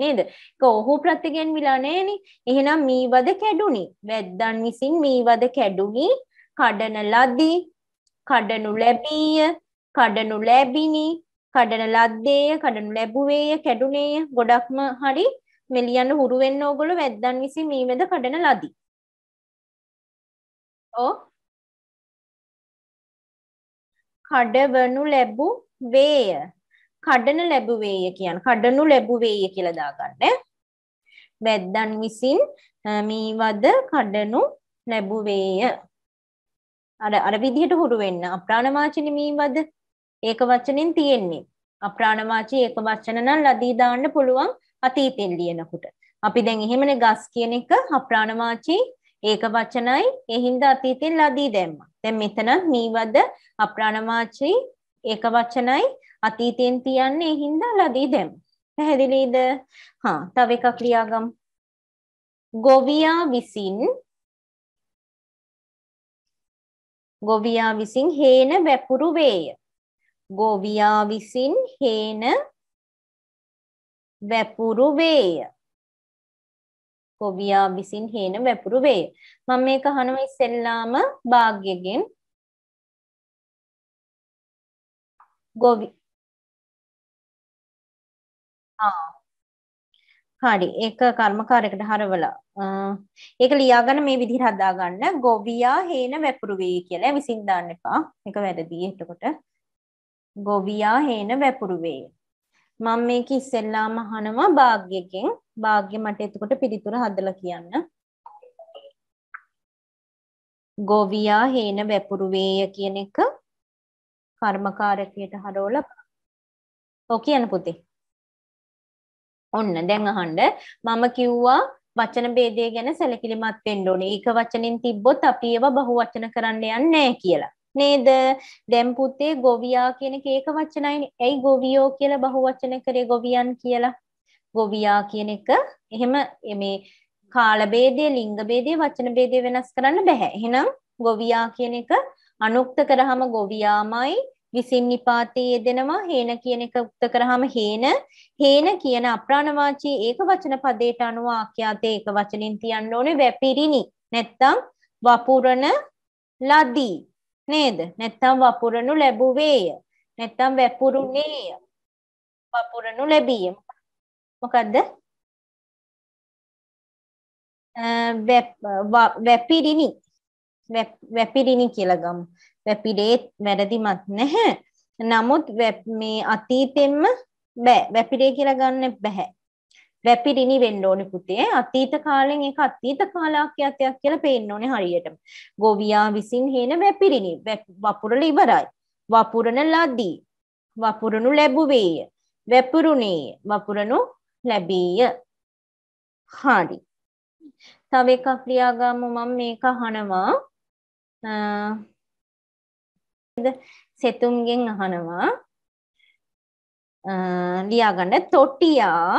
නේද ඒක ඔහු ප්‍රත්‍යයෙන් විලා නෑනේ එහෙනම් මීවද කැඩුනි වැද්දන් විසින් මීවද කැඩුනි කඩන ලදී කඩනු ලැබීය කඩනු ලැබිනි කඩන ලද්දේය කඩනු ලැබුවේය කැඩුනේය
ගොඩක්ම හරි මෙලියන්න හුරු වෙන්න ඕගොල්ලෝ වැද්දන් විසින් මීවද කඩන ලදී ඕ කඩවනු ලැබූ වේය. කඩන ලැබුවේය කියන කඩනු ලැබුවේය
කියලා දාගන්න. වැද්දන් විසින් මීවද කඩනු ලැබුවේය. අර අර විදිහට හුරු වෙන්න අප්‍රාණවාචිනි මීවද ඒක වචනෙන් තියෙන්නේ. අප්‍රාණවාචී ඒක වචන නම් ලදී දාන්න පුළුවන් අතීතෙන් ලියනකොට. අපි දැන් එහෙමනේ ගස් කියන එක අප්‍රාණවාචී ඒක වචනයි එහින්ද අතීතෙන් ලදී දැම්මා. දැන් මෙතන මීවද අප්‍රාණවාචී ඒක වචනයි අතීතයෙන් තියන්නේ හින්දා ලදී දැම්. පැහැදිලිද?
හා තව එකක් ලියාගම්. ගොවියා විසින් ගොවියා විසින් හේන වැපුරු වේය. ගොවියා විසින් හේන වැපුරු වේය. ගොවියා විසින් හේන වැපුරු වේය. මම මේක අහනවා ඉස්සෙල්ලාම භාග්‍යගෙන් ගොවි හරි ඒක කර්මකාරයකට හරවලා ඒක ලියාගන්න මේ විදිහට
හදාගන්න ගොවියා හේන වැපුරු වේ කියලා විසින් දාන්න එපා ඒක වැරදි එතකොට ගොවියා හේන වැපුරු වේ මම මේක ඉස්සෙල්ලාම අහනවා භාග්‍යයෙන් භාග්‍ය මට එතකොට පිළිතුර හදලා කියන්න
ගොවියා හේන වැපුරු වේය කියන එක කර්මකාරකයට හරවලා ඔව් කියන පුතේ.
ඔන්න දැන් අහන්න මම කිව්වා වචන ભેදය ගැන සැලකිලිමත් වෙන්න ඕනේ. එක වචනෙන් තිබ්බොත් අපි ඒවා බහු වචන කරන්න යන්නේ නැහැ කියලා. නේද? දැන් පුතේ ගොවියා කියන එක ඒක වචනයිනේ. ඇයි ගොවියෝ කියලා බහු වචන කරේ ගොවියන් කියලා? ගොවියා කියන එක එහෙම මේ කාල ભેදය, ලිංග ભેදය, වචන ભેදය වෙනස් කරන්න බෑ. එහෙනම් ගොවියා කියන එක අනුක්ත කරාම ගොවියාමයි විසින් නිපාතයේ යෙදෙනවා හේන කියන එක උක්ත කරාම හේන හේන කියන අප්‍රාණවාචී ඒක වචන පදයට අනුව ආඛ්‍යාතේ ඒක වචනින් තියන්න ඕනේ වැපිරිණි නැත්තම් වපුරන ලදී නේද නැත්තම් වපුරනු ලැබුවේය
නැත්තම් වැපුරුණේය වපුරනු ලැබිය මොකද්ද වැපිරිණි වැපිරිණි කියලා ගමු. වැපිරේත් වැරදිමත් නැහැ.
නමුත් මේ අතීතෙන්ම බෑ. වැපිරේ කියලා ගන්න බෑ. වැපිරිණි වෙන්න ඕනේ පුතේ. අතීත කාලෙන් ඒක අතීත කාලාක්‍යයක් කියලා පේන්න ඕනේ හරියටම. ගෝවියා විසින් හේන වැපිරිණි වපුරල ඉවරයි. වපුරන ලදී. වපුරනු ලැබුවේය. වැපුරුණේ වපුරනු
ලැබීය. හරි. තව එකක් ලියාගමු මම මේක අහනවා. සෙතුම්ගෙන් අහනවා ලියාගන්න තොටියා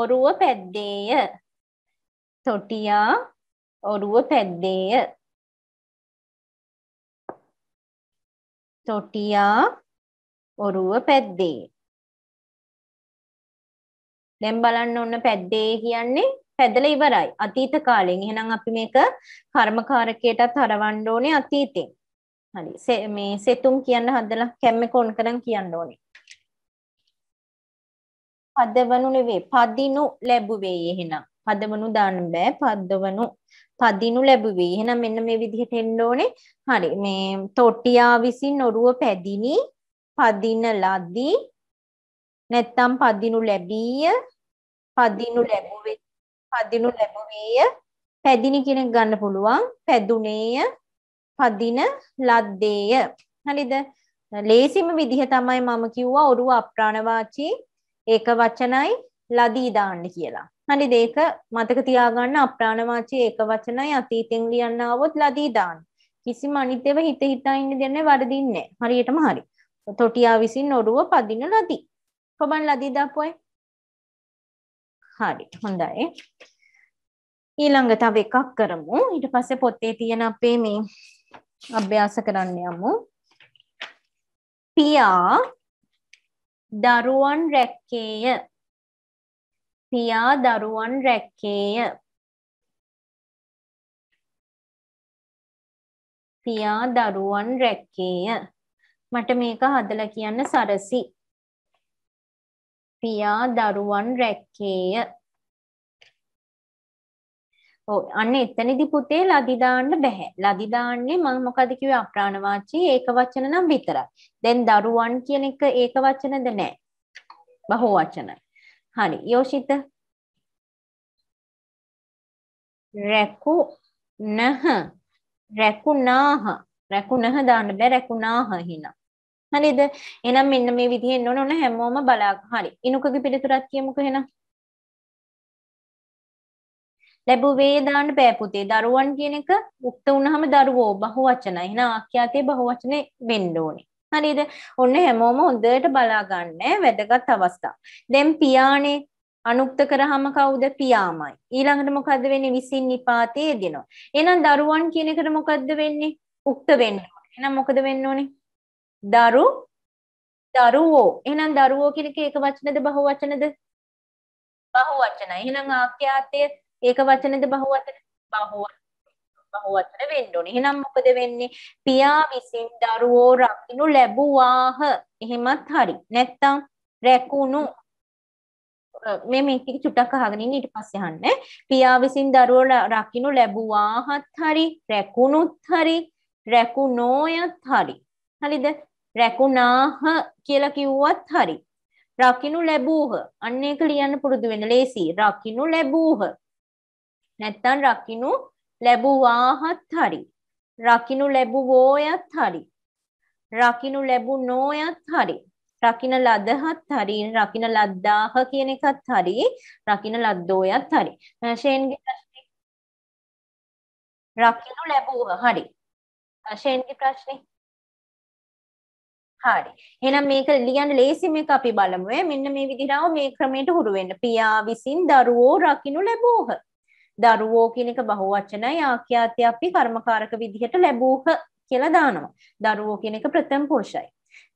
ඔරුව පැද්දේය තොටියා ඔරුව පැද්දේය තොටියා ඔරුව පැද්දේ දැන් බලන්න ඔන්න පැද්දේ කියන්නේ හැදලා ඉවරයි. අතීත කාලෙන්. එහෙනම් අපි මේක
කර්මකාරකයටත් හරවන්න ඕනේ අතීතෙන්. හරි. මේ සෙතුම් කියන්න හදලා කැම් එක ඔන් කරන් කියන්න ඕනේ. පදවනු නෙවෙයි පදිනු ලැබුවේ එහෙනම්. පදවනු දාන්න බෑ. පදවනු පදිනු ලැබුවේ. එහෙනම් මෙන්න මේ විදිහට එන්න ඕනේ. හරි. මේ තොටියා විසින් ඔරුව පැදිනි පදින ලදී නැත්තම් පදිනු ලැබීය පදිනු ලැබුවෙත් පදිනු ලැබුවේය පැදිනි කෙනෙක් ගන්න පුළුවන් පැදුනේය පදින ලද්දේය හරිද ලේසිම විදිහ තමයි මම කිව්වා ඔරුව අප්‍රාණවාචී ඒක වචනයි ලදී දාන්න කියලා හරිද ඒක මතක තියාගන්න අප්‍රාණවාචී ඒක වචනයි අතීතෙන් ලියන්න આવොත් ලදී දාන්න කිසිම අනිත් ඒවා හිත හිතා ඉන්න දෙන්නේ වරදින්නේ හරියටම හරි තොටියා විසින් ඔරුව පදින ලදී කොබන් ලදී දාපුවයි හරි හොඳයි. ඊළඟ තව එකක් කරමු. ඊට පස්සේ පොතේ තියෙන අපේ මේ අභ්‍යාස කරන්න යමු.
පියා දරුවන් රැක්කේය. පියා දරුවන් රැක්කේය. පියා දරුවන් රැක්කේය. මට මේක හදලා කියන්න සරසි. පියා දරුවන් රැක්කේය. ඔව් අන්න එතනදි පුතේ ලදි
දාන්න බෑ. ලදි දාන්නේ මම මොකද කිව්වේ අප්‍රාණ වාචී ඒක වචන නම් විතරයි. දැන්
දරුවන් කියන එක ඒක වචනද නෑ. බහෝ වචන. හරි. යෝෂිත රැකු නහ රැකුනාහ රැකුනහ දාන්න බෑ රැකුනාහ හිනා.
හරිද එනම් මෙන්න මේ විදිහෙන් ඕන ඕන හැමෝම බලා හරි ඉනුකගේ පිළිතුරත් කියමුකෝ එහෙනම් ලැබුවේ දාන්න බෑ පුතේ දරුවන් කියන එක උක්ත වුණාම දරුවෝ බහුවචනයි එහෙනම් ආඛ්‍යාතයේ බහුවචනේ වෙන්න ඕනේ හරිද ඔන්න හැමෝම හොඳට බලා ගන්න වැදගත් අවස්ථාව දැන් පියානේ අනුක්ත කරාම කවුද පියාමයි ඊළඟට මොකද්ද වෙන්නේ විසින් නිපාතයේ දෙනවා එහෙනම් දරුවන් කියන එකට මොකද්ද වෙන්නේ උක්ත වෙන්න ඕනේ එහෙනම් මොකද වෙන්න ඕනේ දරු දරුවෝ එහෙනම් දරුවෝ කියන එක ඒක වචනද බහු වචනද බහු වචනයි එහෙනම් ආඛ්‍යාතය ඒක වචනද බහු වචනද බහු බහු වචන වෙන්න ඕනේ එහෙනම් මොකද වෙන්නේ පියා විසින් දරුවෝ රකින්න ලැබුවාහ එහෙමත් හරි නැත්තම් රැකුණු මේ මේක චුට්ටක් අහගෙන ඉන්න ඊට පස්සේ අහන්න පියා විසින් දරුවෝ රකින්න ලැබුවාහත් හරි රැකුණුත් හරි රැකුණෝයත් හරි හරිද? රැකුණාහ කියලා කිව්වත් හරි. රකින්නු ලැබූහ. අන්න ඒක ලියන්න පුරුදු වෙන්න ලේසි. රකින්නු ලැබූහ. නැත්තම් රකින්නු ලැබුවාහත් හරි. රකින්නු ලැබුවෝයත් හරි. රකින්නු ලැබුණෝයත් හරි. රකින්න ලදහත් හරි රකින්න ලද්දාහ කියන එකත් හරි
රකින්න ලද්දෝයත් හරි ශේන්ගේ ප්‍රශ්නේ රකින්න ලැබුවා හරි ශේන්ගේ ප්‍රශ්නේ හරි.
එහෙනම් මේක ලියන්න ලේසි මේක අපි බලමු. මෙන්න මේ විදිහටම මේ ක්‍රමයට හුරු වෙන්න. පියා විසින් දරුවෝ රකින්න ලැබූහ. දරුවෝ කියන එක බහුවචනයි ආඛ්‍යාතය අපි කර්මකාරක විදිහට ලැබූහ කියලා දානවා. දරුවෝ කියන එක ප්‍රථම පුරුෂයි.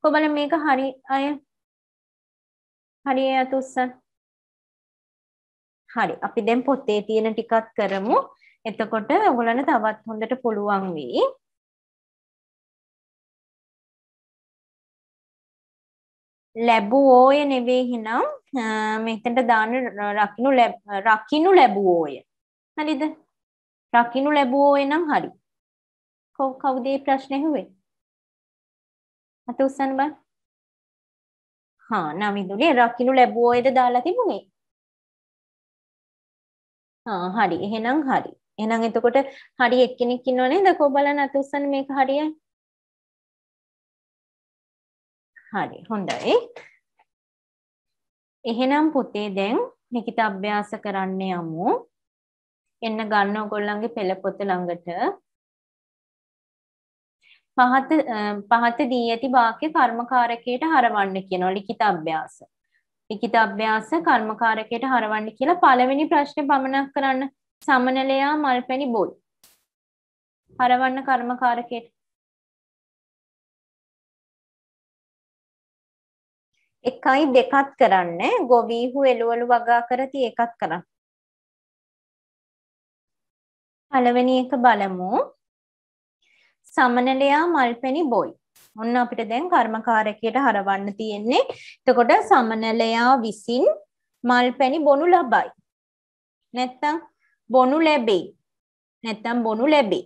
කොබල මේක හරි අය. හරි අයත් උස්සන්. හරි. අපි දැන් පොතේ තියෙන ටිකක් කරමු. එතකොට ඔයගොල්ලන්ට තවත් හොඳට පුළුවන් වෙයි. ලැබුවෝය නෙවේ හිනම් මෙතට දාන රකිනු රකිනු ලැබුවෝය හරිද රකිනු ලැබුවෝය නම් හරි කෝ කවුදේ ප්‍රශ්නයහුවේ අත උස්සන් බ හා නමිදුලේ රකිනු ලැබුවෝයද දාලා තිබුණේ හරි එහෙනම් හරි එනම් එතකොට හරි එක්කෙනෙක් ඉන්නවනේ දකෝ බලන්න අත උස්සන් මේක හරියයි හරි හොඳයි. එහෙනම් පුතේ දැන් නිකිත
අභ්‍යාස කරන්න යමු. එන්න ගන්න ඔයගොල්ලන්ගේ පෙළ පොත ළඟට. පහත පහත දී ඇති වාක්‍ය කර්මකාරකයට හරවන්න කියනවා ලිඛිත අභ්‍යාස. ලිඛිත අභ්‍යාස කර්මකාරකයට හරවන්න
කියලා පළවෙනි ප්‍රශ්නේ පමණක් කරන්න. සමනලයා මල්පැණි බොල්. හරවන්න කර්මකාරකයට. එකයි දෙකත් කරන්න ගොවීහු එළුවලු වගා කරති එකත් කරන්න. පළවෙනි එක බලමු. සමනලයා මල්පෙනි බොයි. ඔන්න අපිට දැන් කර්මකාරකයට
හරවන්න තියෙන්නේ. එතකොට සමනලයා විසින් මල්පැණි බොනු
ලබයි. නැත්තම් බොනු ලැබේ. නැත්තම් බොනු ලැබේ.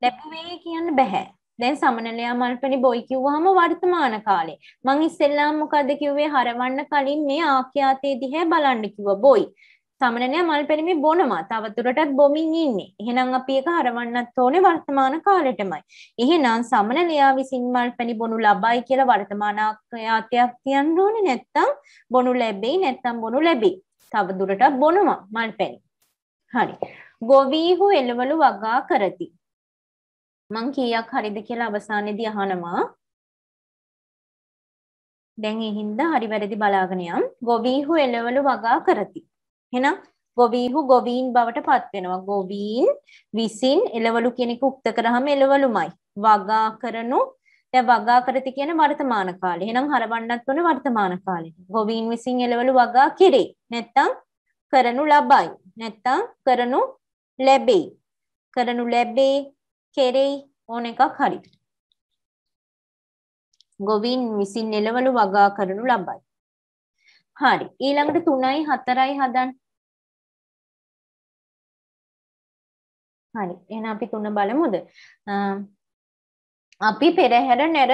ලැබුවේ කියන්න බෑ. දැන් සමනලයා මල්පනි බොයි කිව්වහම
වර්තමාන කාලේ. මං ඉස්සෙල්ලාම මොකද්ද කිව්වේ හරවන්න කලින් මේ ආඛ්‍යාතයේ දිහා බලන්න කිව්වා බොයි. සමනලයා මල්පනි මේ බොනවා. තවදුරටත් බොමින් ඉන්නේ. එහෙනම් අපි ඒක හරවන්නත් ඕනේ වර්තමාන කාලෙටමයි. එහෙනම් සමනලයා විසින් මල්පනි බොනු ලබයි කියලා වර්තමාන ආඛ්‍යාතයක් තියන්න ඕනේ නැත්තම් බොනු ලැබෙයි නැත්තම් බොනු ලැබෙයි. තවදුරටත් බොනවා මල්පනි. හරි. ගොවීහු එළවලු
වගා කරති. මං කීයක් හරිද කියලා අවසානයේදී අහනවා. දැන් ඒ හින්දා හරි වැරදි බලාගෙන යම්. ගොවීහු එළවලු
වගා කරති. එහෙනම් ගොවීහු ගොවීන් බවට පත් වෙනවා. ගොවීන් විසින් එළවලු කෙනෙක් උක්ත කරාම එළවලුමයි. වගා කරනු දැන් වගා කරති කියන්නේ වර්තමාන කාලේ. එහෙනම් හරවන්නත් උනේ වර්තමාන කාලේ. ගොවීන් විසින් එළවලු වගා කෙරේ. නැත්තම් කරනු ලබයි. නැත්තම් කරනු ලැබේ.
කරනු ලැබේ කෙරෙයි ඕන එකක් හරි. ගොවින් විසින් එළවලු වගා කරනු ලබයි. හරි. ඊළඟට 3යි 4යි හදන්න. හරි. එහෙනම් අපි 3 බලමුද? අපි පෙරහැර නැර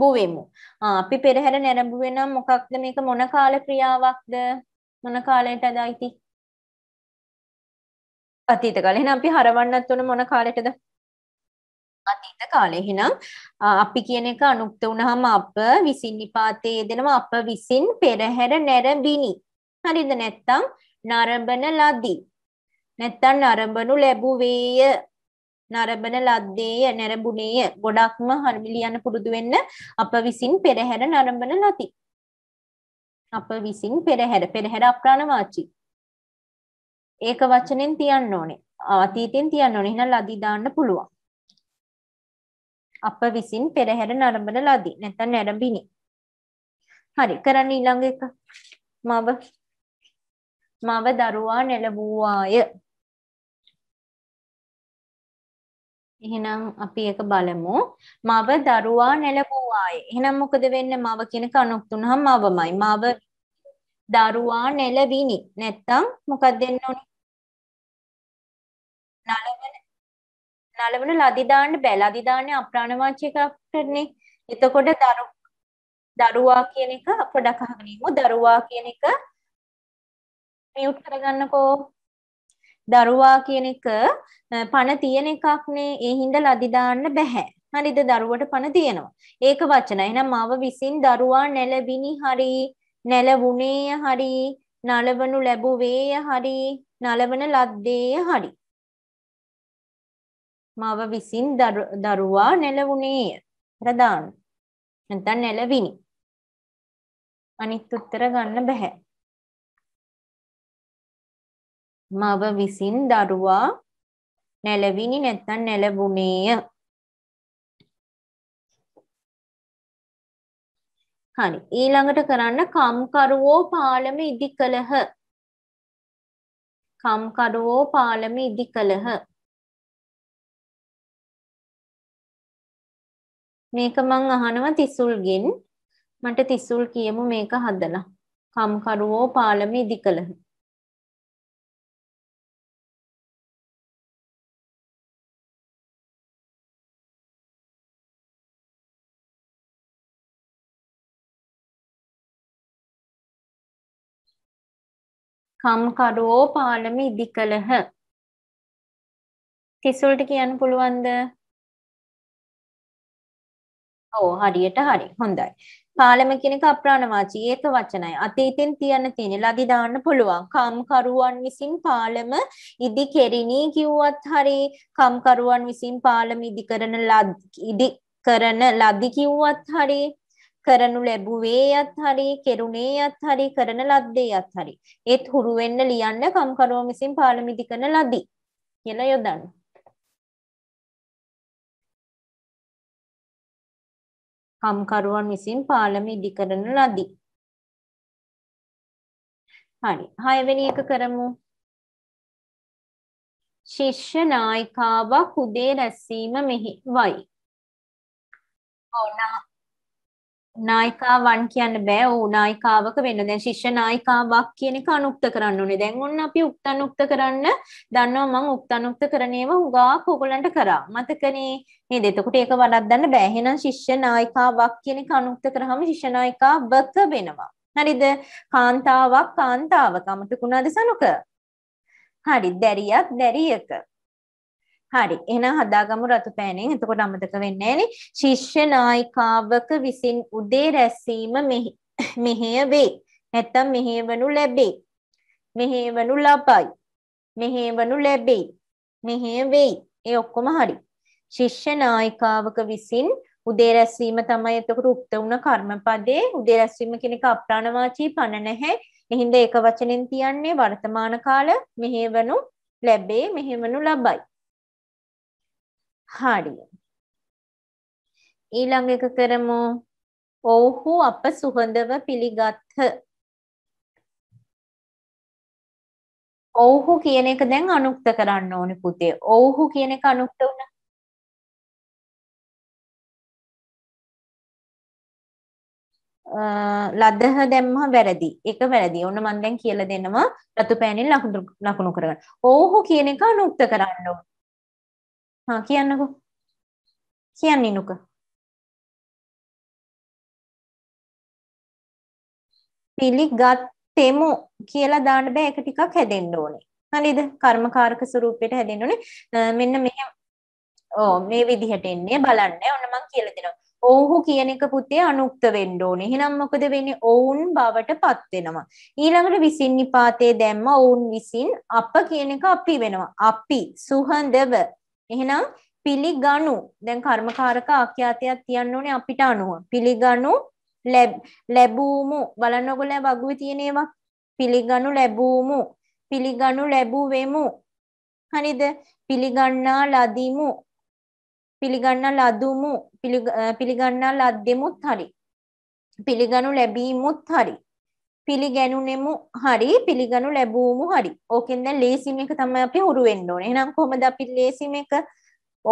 බුවෙමු. අපි පෙරහැර නැරඹුවේ නම් මොකක්ද මේක මොන කාල ක්‍රියාවක්ද? මොන කාලයටද අයිති?
අතීත කාලේ. එහෙනම් අපි හරවන්නත් උන මොන කාලයටද? අතීත කාලේ. එහෙනම් අපි කියන එක අනුක්ත
වුණාම අප විසින් නිපාතයේ දෙනවා අප විසින් පෙරහැර නැරඹිනි. හරිද? නැත්තම් නරඹන ලදී. නැත්තම් නරඹනු ලැබුවේය. නරඹන ලද්දේය නැරඹුණේය. ගොඩක්ම හරිය ලියන්න පුරුදු වෙන්න අප විසින් පෙරහැර නරඹන ලදී. අප විසින් පෙරහැර පෙරහැර අප්‍රාණ වාචි. ඒක වචනෙන් තියන්න ඕනේ. අතීතෙන් තියන්න ඕනේ. එහෙනම් ලදී දාන්න පුළුවන්. අප විසින් පෙරහැර නරඹන ලදී.
නැත්නම් නැරඹිනි. හරි කරන්න ඊළඟ එක. මව මව දරුවා නැළඹුවාය. එහෙනම් අපි එක බලමු. මව දරුවා නැළඹුවාය.
එහෙනම් මොකද වෙන්නේ මව කියන කණුක් තුනම මවමයි. මව දරුවා
නැළවිනි. නැත්තම් මොකක්ද දෙන්න ඕනේ? නලවන නලවන ලදි දාන්න බෑ ලදි දාන්නේ අප්‍රාණවාචිකකටනේ එතකොට
දරු දරුවා කියන එක පොඩක් අහගෙන ඉමු දරුවා කියන එක මියුට් කරගන්නකෝ
දරුවා කියන එක
පණ තියෙන එකක්නේ ඒ හින්දා ලදි දාන්න බෑ හරිද දරුවට පණ තියෙනවා ඒක වචන එහෙනම් මව විසින් දරුවා නැලවිනි හරි නැලවුණේය හරි නලවනු ලැබුවේය හරි නලවන ලද්දේය හරි
මව විසින් දරුවා නෙලවුණේය. රදාන. නැත්නම් නෙලවිනි. අනිත් උත්තර ගන්න බෑ. මව විසින් දරුවා නෙලවිනි නැත්නම් නෙලබුණේය. හරි. ඊළඟට කරන්න කම්කරුවෝ පාලම ඉදි කළහ. කම්කරුවෝ පාලම ඉදි කළහ. මේක මං අහනවා තිසුල්ගෙන් මට තිසුල් කියමු මේක හදලා කම්කරුවෝ පාලම ඉදි කළහ කම්කරුවෝ පාලම ඉදි කළහ තිසුල්ට කියන්න පුළුවන්ද ඔව් හරියට
හරි. හොඳයි. පාලම කියන එක අප්‍රාණවාචී ඒක වචනයි. අතීතෙන් තියන්න තියෙන ලදි දාන්න පුළුවන්. කම්කරුවන් විසින් පාලම ඉදි කෙරිණී කිව්වත් හරි කම්කරුවන් විසින් පාලම ඉදි කරන ලදි ඉදි කරන ලදි කිව්වත් හරි කරනු ලැබුවේයත් හරි කෙරුණේයත් හරි කරන ලද්දේයත් හරි
ඒත් හුරු වෙන්න ලියන්න කම්කරුවන් විසින් පාලම ඉදි කරන ලදි කියලා යොදන්න. කම්කරුවන් විසින් පාලම ඉදිකරන ලදී. හරි. 6 වෙනි එක කරමු. ශිෂ්‍ය නායිකාවක් උදේ රැස්වීම මෙහි වයි. ඕනා
නායිකාවන් කියන්න බෑ ඕ නායිකාවක වෙන්න දැන් ශිෂ්‍ය නායිකාවක් කියන එක අනුක්ත කරන්න ඕනේ. දැන් ඔන්න අපි උක්ත අනුක්ත කරන්න දන්නවා මම උක්ත අනුක්ත කරණේම හුඟාක් ඕගොල්ලන්ට කරා. මතකනේ නේද? එතකොට ඒක වඩද්දන්න බෑ. එහෙනම් ශිෂ්‍ය නායිකාවක් කියන එක අනුක්ත කරාම ශිෂ්‍ය නායිකාවක වෙනවා. හරිද? කාන්තාවක් කාන්තාවක. අමතකුණාද සනුක? හරි, දැරියක් දැරියක. හරි එහෙනම් හදාගමු රතු පෑනෙන් එතකොට අමතක වෙන්නේ නැහනේ ශිෂ්‍ය නායිකාවක විසින් උදේ රැස්වීම මෙහෙය වේ නැත්නම් මෙහෙවනු ලැබේ මෙහෙවනු ලබයි මෙහෙවනු ලැබේ මෙහෙය වෙයි ඒ ඔක්කොම හරි ශිෂ්‍ය නායිකාවක විසින් උදේ රැස්වීම තමයි එතකොට උක්ත වුණ කර්මපදේ උදේ රැස්වීම කියන එක අප්‍රාණවාචී පණ නැහැ එහිඳ ඒක වචනෙන් තියන්නේ වර්තමාන කාල මෙහෙවනු ලැබේ මෙහෙවනු ලබයි
හාඩිය. ඊළඟ එක කරමු ඔව්හු අප සුහඳව පිළිගත්හ. ඔව්හු කියන එක දැන් අනුක්ත කරන්න ඕනි පුතේ. ඔව්හු කියන එක අනුක්ත වුණා. ලදහ දැම්මහ වැරදි. ඒක වැරදි. ඔන්න මම දැන් කියලා දෙනවා රතුපෑනින් ලකුණු කරගන්න. ඕහු කියන එක අනුක්ත කරන්න ඕන. හා කියන්නකෝ කියන්න නුක පිළිගත්තෙමු කියලා දාන්න බෑ ඒක ටිකක් හැදෙන්න ඕනේ. හරිද? කර්මකාරක ස්වරූපයට හැදෙන්න ඕනේ. මෙන්න
මෙහෙම ඕ මේ විදිහට එන්නේ බලන්න. ඔන්න මම කියලා දෙනවා. ඔවුහු කියන එක පුතේ අනුක්ත වෙන්න ඕනේ. එහෙනම් මොකද වෙන්නේ? ඔවුන් බවටපත් වෙනවා. ඊළඟට විසින් නිපාතේ දැම්ම ඔවුන් විසින් අප කියන එක අපි වෙනවා. අපි සුහඳව එහෙනම් පිළිගනු දැන් කර්මකාරක ආඛ්‍යාතයක් තියන්න ඕනේ අපිට අනුව. පිළිගනු ලැබූමු බලන්න ඔයගොල්ලෝ වගුවේ තියෙන ඒවා පිළිගනු ලැබූමු පිළිගනු ලැබුවෙමු හරිද පිළිගන්නා ලදිමු පිළිගන්නා ලදුමු පිළිගන්නා ලද්දෙමුත් හරි පිළිගනු ලැබීමුත් හරි පිළිගැනුනෙමු හරි පිළිගනු ලැබූමු හරි. ඕකෙන් දැන් ලේසිම එක තමයි අපි හුරු වෙන්න ඕනේ. එහෙනම් කොහොමද අපි ලේසිම එක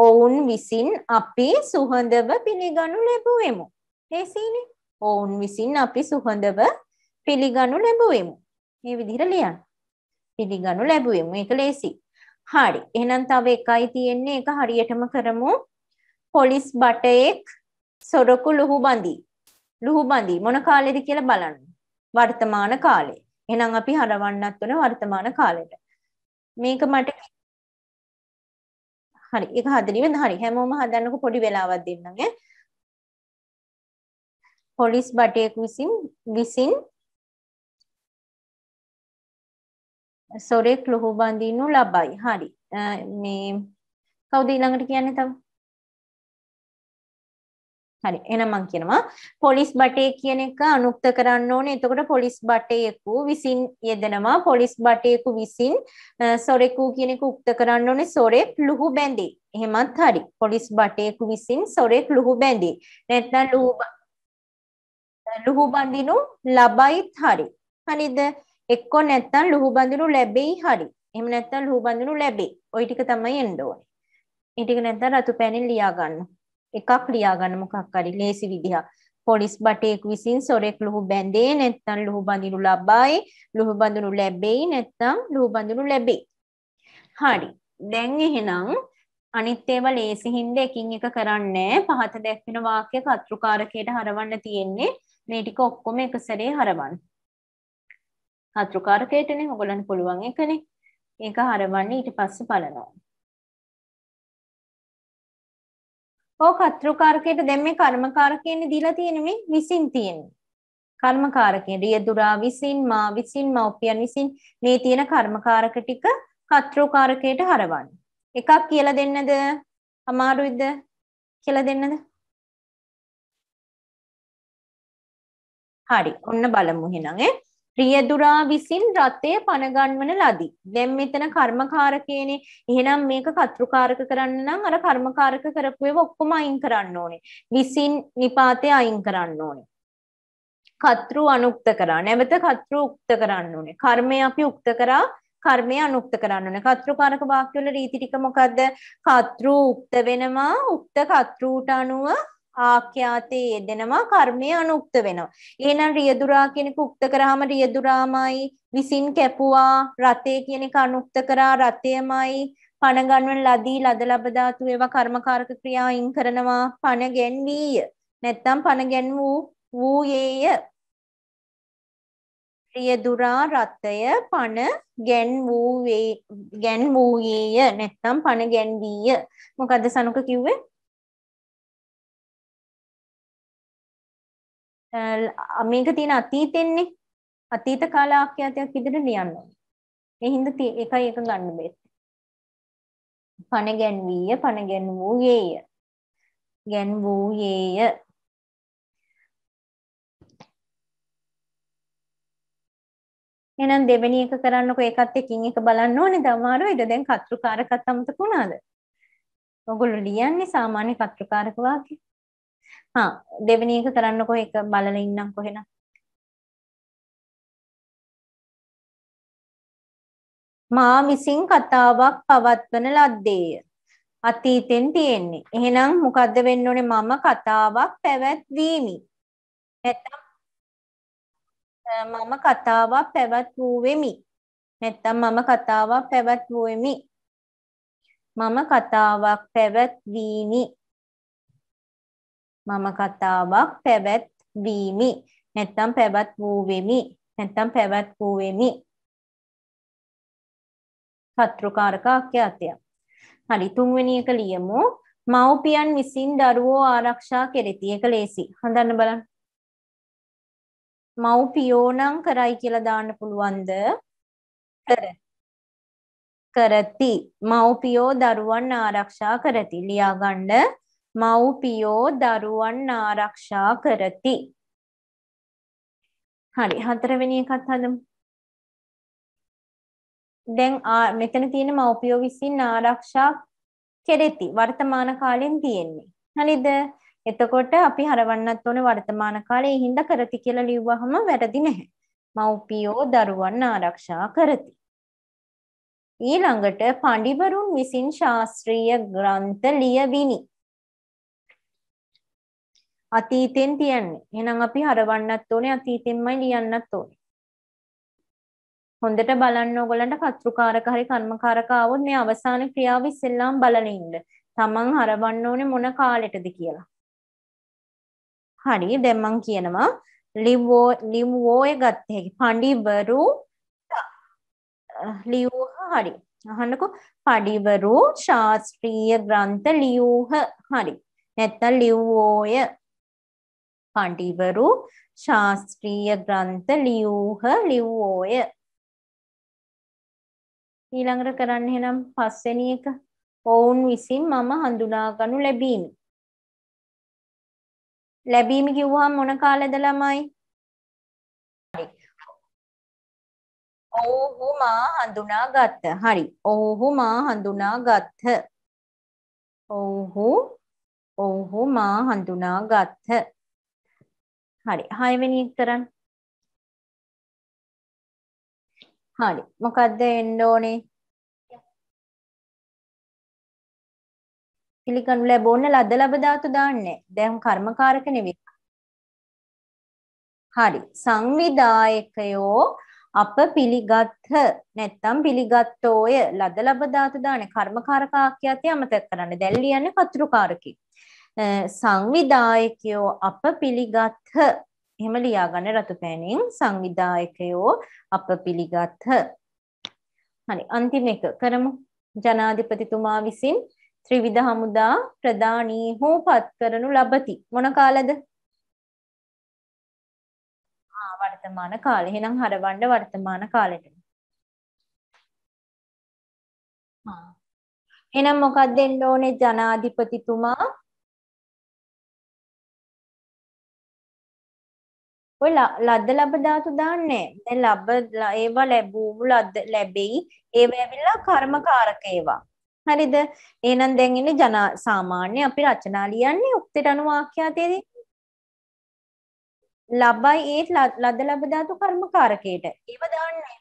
ඔවුන් විසින් අපි සුහඳව පිළිගනු ලැබුවෙමු. ලේසිනේ. ඔවුන් විසින් අපි සුහඳව පිළිගනු ලැබුවෙමු. මේ විදිහට ලියන්න. පිළිගනු ලැබුවෙමු. ඒක ලේසි. හරි. එහෙනම් තව එකයි තියෙන්නේ. ඒක හරියටම කරමු. පොලිස් බටයෙක් සොරකු ලුහුබඳි. ලුහුබඳි මොන කාලෙද කියලා බලන්න. වර්තමාන කාලේ. එහෙනම් අපි
හරවන්නත් වෙන වර්තමාන කාලෙට. මේක මට හරි ඒක හදලිවෙන් හරි හැමෝම හදන්නකො පොඩි වෙලාවක් දෙන්නම් ඈ. පොලිස් බටයෙක් විසින් විසින් සොරෙක් ලොහු බඳිනු ලබයි. හරි. මේ කවුද ඊළඟට කියන්නේ තව? හරි එහෙනම් මම කියනවා
පොලිස් බටේ කියන එක අනුක්ත කරන්න ඕනේ. එතකොට පොලිස් බටේකු විසින් යෙදෙනවා. පොලිස් බටේකු විසින් සොරෙකු කියන එක උක්ත කරන්න ඕනේ. සොරෙක් ලුහු බැඳේ. එහෙමත් හරි. පොලිස් බටේකු විසින් සොරෙක් ලුහු බැඳේ. නැත්නම් ලුහු ලුහු බඳිනු ලබයිත් හරි. හරිද? එක්කෝ නැත්නම් ලුහු බඳිනු ලැබෙයි හරි. එහෙම නැත්නම් ලුහු බඳිනු ලැබේ. ওই ටික තමයි එන්න ඕනේ. ඒ ටික නැත්නම් රතු පෑනෙන් ලියා ගන්න. එකක් ලියා ගන්න මොකක් හරි ලේසි විදිහක්. පොලිස් බටයෙක් විසින් සොරෙක් ලුහු බැඳේ නැත්නම් ලුහු බඳිනු ලබයි ලුහු බඳිනු ලැබෙයි නැත්නම් ලුහු බඳිනු ලැබෙයි හරි දැන් එහෙනම් අනිත් ඒවා ලේසි හින්දා එකින් එක කරන්නේ පහත දැක්වෙන වාක්‍ය කත්ෘකාරකයට හරවන්න තියෙන්නේ මේ ටික ඔක්කොම එක සැරේ හරවන්න කත්ෘකාරකයටනේ
ඔයගලන්ට පුළුවන් එකනේ ඒක හරවන්න ඊට පස්සේ බලනවා ඕ කර්තෘකාරකයට දැන් මේ කර්මකාරකයනේ දීලා තියෙන්නේ මේ විසින් තියෙන්නේ. කර්මකාරකයෙන් රියදුරා විසින් මා විසින් මව්පියන්
විසින් මේ තියෙන කර්මකාරක ටික කර්තෘකාරකයට හරවන්න. එකක් කියලා දෙන්නද?
අමාරුයිද? කියලා දෙන්නද? හරි. ඔන්න බලමු එහෙනම් ඈ. රියදුරා විසින්
රථය පනගන්වන ලදී. දැන් මෙතන කර්මකාරකයනේ. එහෙනම් මේක කර්තෘකාරක කරන්න නම් අර කර්මකාරක කරපු ඒවා ඔක්කොම අයින් කරන්න ඕනේ. විසින් නිපාතය අයින් කරන්න ඕනේ. කර්තෘ අනුක්ත කරා. නැවත කර්තෘ උක්ත කරන්න ඕනේ. කර්මය අපි උක්ත කරා කර්මය අනුක්ත කරන්න ඕනේ. කර්තෘකාරක වාක්‍ය වල රීති ටික මොකද්ද? කර්තෘ උක්ත වෙනවා. උක්ත කර්තෘට අනුව ආඛ්‍යාතයේ යෙදෙනවා කර්මය අනුක්ත වෙනවා. එහෙනම් රියදුරා කෙනෙකු උක්ත කරාම රියදුරාමයි විසින් කැපුවා රතේ කෙනෙක් අනුක්ත කරා රතයමයි පණ ගන්වන ලදී ලද ලබ ධාතු ඒවා කර්මකාරක ක්‍රියා අයින් කරනවා පණ ගැන්වීය. නැත්තම් පණ ගැන් වූ වූයේය. රියදුරා රතය
පණ ගැන් වූ ගැන් වූයේය නැත්තම් පණ ගැන්වීය. මොකද්ද සනුක කිව්වේ? මේක තියෙන අතීතෙන්නේ අතීත කාල ආඛ්‍යාතයක් විදිහට ලියන්න ඕනේ. ඒ හින්දා ඒකයි එක ගන්න බෑ. පණ ගැන්වීය පණ ගැන්වූයේය. ගැන්වූයේය. එහෙනම් දෙවෙනි
එක කරන්නකො ඒකත් එකින් එක බලන්න ඕනේ. දමාරුයිද දැන් කතෘකාරකත් අමතක වුණාද?
ඔගොල්ලෝ ලියන්නේ සාමාන්‍ය කතෘකාරක වාක්‍ය. හා දෙවෙනි එක කරන්නකෝ එක බලලා ඉන්නම්කෝ එහෙනම්. මා විසින් කතාවක් පවත්වන ලද්දේය.
අතීතෙන් තියෙන්නේ. එහෙනම් මොකද්ද වෙන්න ඕනේ මම කතාවක් පැවැත්වීමි.
නැත්තම් මම කතාවක් පැවැත්වුවෙමි. නැත්තම් මම කතාවක් පැවැත්වුවෙමි. මම කතාවක් පැවැත්වීමි. මම කතාවක් පැවැත්
වීමි. නැත්තම් පැවැත් වූ වෙමි. නැත්තම් පැවැත් වූ වෙමි. කත්ෘකාරක අක්‍යාතය. හරි තුන්වෙනි එක ලියමු. මව්පියන් විසින් දරුවෝ ආරක්ෂා කෙරෙති. ඒක ලේසි. හඳන්න බලන්න.
මව්පියෝ නම් කරයි කියලා දාන්න පුළුවන්ද? කර. කරති. මව්පියෝ දරුවන් ආරක්ෂා
කරති. ලියාගන්න මව්පියෝ දරුවන් ආරක්ෂා කරති.
හරි හතරවෙනි එකත් හදමු. දැන් මෙතන තියෙන මව්පියෝ විසින් ආරක්ෂා
කෙරෙති වර්තමාන කාලෙන් තියෙන්නේ. හරිද? එතකොට අපි හරවන්නත් ඕනේ වර්තමාන කාලේ හිඳ කරති කියලා ලිව්වහම වැරදි නැහැ. මව්පියෝ දරුවන් ආරක්ෂා
කරති. ඊළඟට පඬිවරුන් විසින් ශාස්ත්‍රීය ග්‍රන්ථ ලියවිනි. අතීතෙන් තියන්නේ. එහෙනම් අපි හරවන්නත් ඕනේ අතීතෙන්මයි ලියන්නත් ඕනේ.
හොඳට බලන්න ඕගලන්ට කර්තෘකාරක හරි කර්මකාරක આવොත් මේ අවසාන ක්‍රියාව ඉස්සෙල්ලාම බලන ඉන්න. තමන් හරවන්න ඕනේ මොන කාලෙටද කියලා. හරි දැන් මං කියනවා ලිවෝ ලිවෝය ගත්ත හැකි. පඬිවරු ලියූහ හරි. අහන්නකෝ පඬිවරු ශාස්ත්‍රීය ග්‍රන්ථ ලියූහ හරි. නැත්තම් ලිව්වෝය
පඬිවරු ශාස්ත්‍රීය ග්‍රන්ථ ලියූහ ලිව්වෝය. ඊළඟට කරන්න එහෙනම් පස්වෙනි එක ඔවුන් විසින් මම හඳුනාගනු ලැබීම. ලැබීම කිව්වහම මොන කාලෙද ළමයි? ඔව්හු මා හඳුනාගත්ත. හරි. ඔව්හු මා හඳුනාගත්ත. ඔව්හු ඔව්හු මා හඳුනාගත්ත. හරි 6 වෙනි එක කරන්න. හරි. මොකද්ද එන්න ඕනේ? පිළිගනු ලැබෝන ලද ලබ ධාතු දාන්නේ. දැන් කර්මකාරක නෙවෙයි.
හරි. සංවිදායකයෝ අප පිළිගත්හ නැත්තම් පිළිගත්තෝය ලද ලබ ධාතු දාන කර්මකාරකාක්‍යයත් අමතක කරන්න. දැන් ලියන්නේ කතුරුකාරකී. සංවිධායකයෝ අප පිළිගත්හ එහෙම ලියාගන්න රතුපෑනින් සංවිධායකයෝ අප පිළිගත්හ හරි අන්තිම එක කරමු ජනාධිපතිතුමා විසින් ත්‍රිවිධ හමුදා ප්‍රධානී හෝ පත් කරනු ලබති මොන කාලද
වර්තමාන කාලේ එහෙනම් හරවන්න වර්තමාන කාලෙට එහෙනම් මොකක්ද දෙන්න ඕනේ ජනාධිපතිතුමා ඔය ලද්ද ලබ ධාතු දාන්නේ දැන් ලබ ඒවා ලැබූ
ලද්ද ලැබෙයි ඒවා ඇවිල්ලා කර්මකාරක ඒවා හරිද එහෙනම් දැන් ඉන්නේ ජන සාමාන්‍ය අපි රචනා ලියන්නේ උක්තේට අනුව ආඛ්‍යාතයේදී
ලබයි ඒත් ලද්ද ලබ ධාතු කර්මකාරකයට ඒව දාන්නේ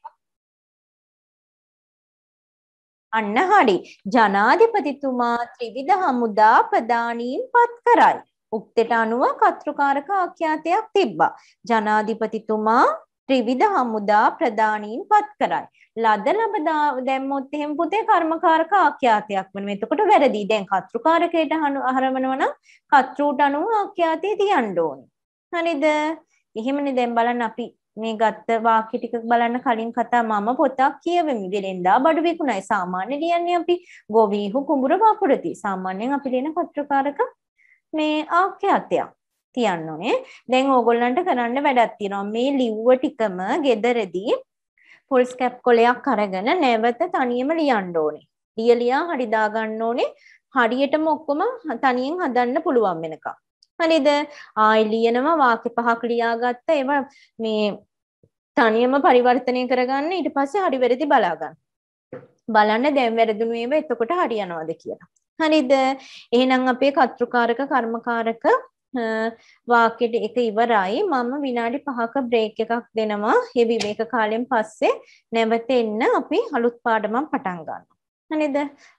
අන්න හරි ජනාධිපතිතුමා
ත්‍රිවිධ හමුදා ප්‍රදානීන් පත් කරයි උක්තෙට අනුව කර්තෘකාරක ආඛ්‍යාතයක් තිබ්බා. ජනාධිපතිතුමා ත්‍රිවිධ හමුදා ප්‍රධානීන් පත් කරයි. ලද ලබදා දැම්මොත් එහෙම පුතේ කර්මකාරක ආඛ්‍යාතයක් වෙනවා. එතකොට වැරදි. දැන් කර්තෘකාරකයට හරවනවා නම් කර්තෘට අනුව ආඛ්‍යාතය තියන්න ඕනේ. හරිද? එහෙමනේ දැන් බලන්න අපි මේ ගත්ත වාක්‍ය ටික බලන්න කලින් කතා මම පොතක් කියවෙමි වෙලෙන්දා බඩු විකුණයි සාමාන්‍ය ලියන්නේ අපි ගොවිහු කුඹුර වපුරති සාමාන්‍යයෙන් අපි ලියන පත්‍රකාරක මේ ආඛ්‍යාතයක් තියන්න ඕනේ. දැන් ඕගොල්ලන්ට කරන්න වැඩක් තියෙනවා. මේ ලිව්ව ටිකම gederදී ෆුල් ස්කැප් කොලයක් අරගෙන නැවත තනියම ලියන්න ඕනේ. ලියලියා හරි දාගන්න ඕනේ. හරියටම ඔක්කොම තනියෙන් හදන්න පුළුවන් වෙනකම්. හරිද? ආයි ලියනවා වාක්‍ය පහක් ලියාගත්ත ඒවා මේ තනියම පරිවර්තනය කරගන්න ඊට පස්සේ හරි වැරදි බලා ගන්න. බලන්න දැන් වැරදුණු ඒවා එතකොට හරියනවද කියලා. හරිද? එහෙනම් අපේ කර්තෘකාරක කර්මකාරක වාක්‍යෙට එක ඉවරයි. මම විනාඩි 5ක බ්‍රේක් එකක් දෙනවා. මේ විවේක කාලයෙන් පස්සේ නැවත එන්න අපි අලුත් පාඩමක් පටන් ගන්නවා. හරිද?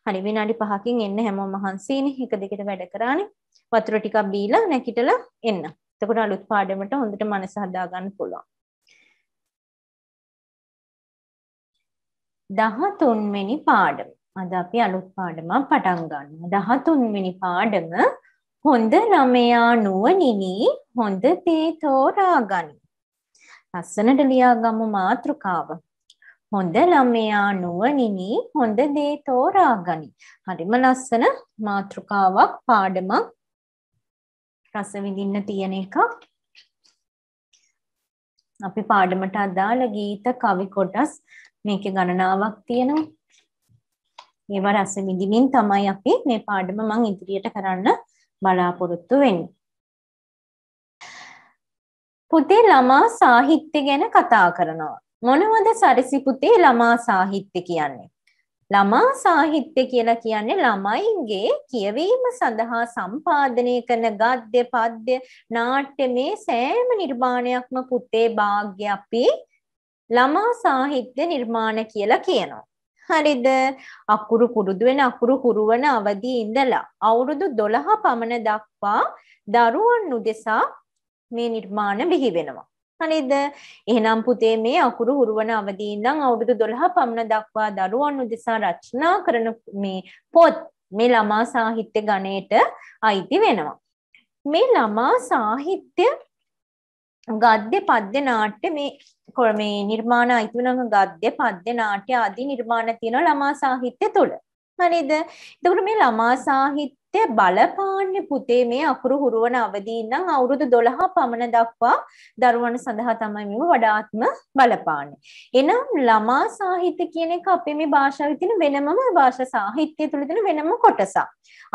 හරි විනාඩි 5කින් එන්න හැමෝම මහන්සියනේ. එක දිගට වැඩ කරානේ. වතුර ටිකක් බීලා නැගිටලා එන්න. එතකොට අලුත්
පාඩමට හොඳට මනස හදා ගන්න පුළුවන්. 13 වෙනි පාඩම අද අපි අලුත් පාඩමක් පටන් ගන්නවා.
13 වෙනි පාඩම හොඳ ළමයා නුවණිනි හොඳ දේ තෝරා ගනි. ලස්සනට ලියාගමු මාතෘකාව. හොඳ ළමයා නුවණිනි හොඳ දේ තෝරා ගනි. හරිම ලස්සන මාතෘකාවක් පාඩමක් රස විඳින්න තියෙන එකක්. අපි පාඩමට අදාළ ගීත කවි කොටස් මේකේ ගණනාවක් තියෙනවා. ඒවා රස විඳින්මින් තමයි අපි මේ පාඩම මම ඉදිරියට කරන්න බලාපොරොත්තු වෙන්නේ. පුතේ ළමා සාහිත්‍ය ගැන කතා කරනවා. මොනවද සරිසි පුතේ ළමා සාහිත්‍ය කියන්නේ? ළමා සාහිත්‍ය කියලා කියන්නේ ළමයින්ගේ කියවීම සඳහා සම්පාදනය කරන ගද්‍ය, පද්‍ය, නාට්‍ය මේ සෑම නිර්මාණයක්ම පුතේ භාග්‍ය අපි ළමා සාහිත්‍ය නිර්මාණ කියලා කියනවා. හරිද අකුරු පුරුදු වෙන අකුරු හුරුවන අවදී ඉඳලා අවුරුදු 12 පමණ දක්වා දරුවන් උදෙසා මේ නිර්මාණ බිහි වෙනවා. හරිද? එහෙනම් පුතේ මේ අකුරු හුරුවන අවදී ඉඳන් අවුරුදු 12 පමණ දක්වා දරුවන් උදෙසා රචනා කරන මේ පොත් මේ ළමා සාහිත්‍ය ගණයට අයිති වෙනවා. මේ ළමා සාහිත්‍ය ගද්‍ය පද්‍ය නාට්‍ය මේ මේ නිර්මාණ අයිති වෙනවා ගද්‍ය පද්‍ය නාට්‍ය ආදී නිර්මාණ තියෙනවා ළමා සාහිත්‍ය තුල. හරිද? එතකොට මේ ළමා සාහිත්‍ය බලපාන්නේ පුතේ මේ අකුරු හුරුවන අවදී ඉඳන් අවුරුදු 12 පමණ දක්වා දරුවන් සඳහා තමයි මේව වඩාත්ම බලපාන්නේ. එනම් ළමා සාහිත්‍ය කියන එක අපේ මේ භාෂාවේ තියෙන වෙනමම භාෂා සාහිත්‍ය තුල තියෙන වෙනම කොටසක්.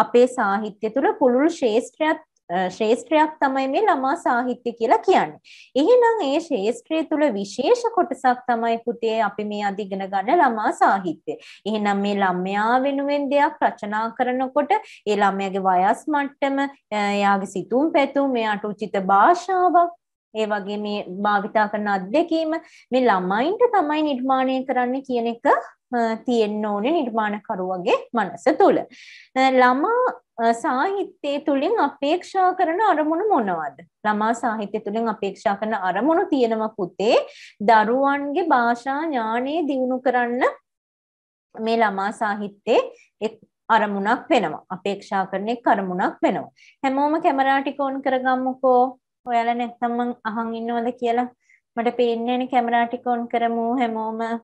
අපේ සාහිත්‍ය තුල පුළුල් ශේෂ්ත්‍රයක් ශේෂත්‍රයක් තමයි මේ ළමා සාහිත්‍ය කියලා කියන්නේ. එහෙනම් ඒ ශේෂත්‍රය තුළ විශේෂ කොටසක් තමයි පුතේ අපි මේ අද ඉගෙන ගන්න ළමා සාහිත්‍ය. එහෙනම් මේ ළමයා වෙනුවෙන් දෙයක් රචනා කරනකොට ඒ ළමයාගේ වයස් මට්ටම, එයාගේ සිතුම් පැතුම්, එයාට උචිත භාෂාවක්, ඒ වගේ මේ භාවිතා කරන අත්දැකීම මේ ළමයින්ට තමයි නිර්මාණය කරන්න කියන එක තියෙන්න ඕනේ නිර්මාණකරුවගේ මනස තුල. ළමා සාහිත්‍යය තුලින් අපේක්ෂා කරන අරමුණු මොනවද? ළමා සාහිත්‍ය තුලින් අපේක්ෂා කරන අරමුණු තියෙනවා පුතේ දරුවන්ගේ භාෂා ඥානය දියුණු කරන්න මේ ළමා සාහිත්‍යයේ අරමුණක් වෙනවා. අපේක්ෂා කරන එක් අරමුණක් වෙනවා. හැමෝම කැමරා ටික ඔන් කරගමුකෝ. ඔයාලා නැත්නම් මං අහන් ඉන්නවද කියලා මට පේන්නේ නැහැ කැමරා ටික ඔන් කරමු හැමෝම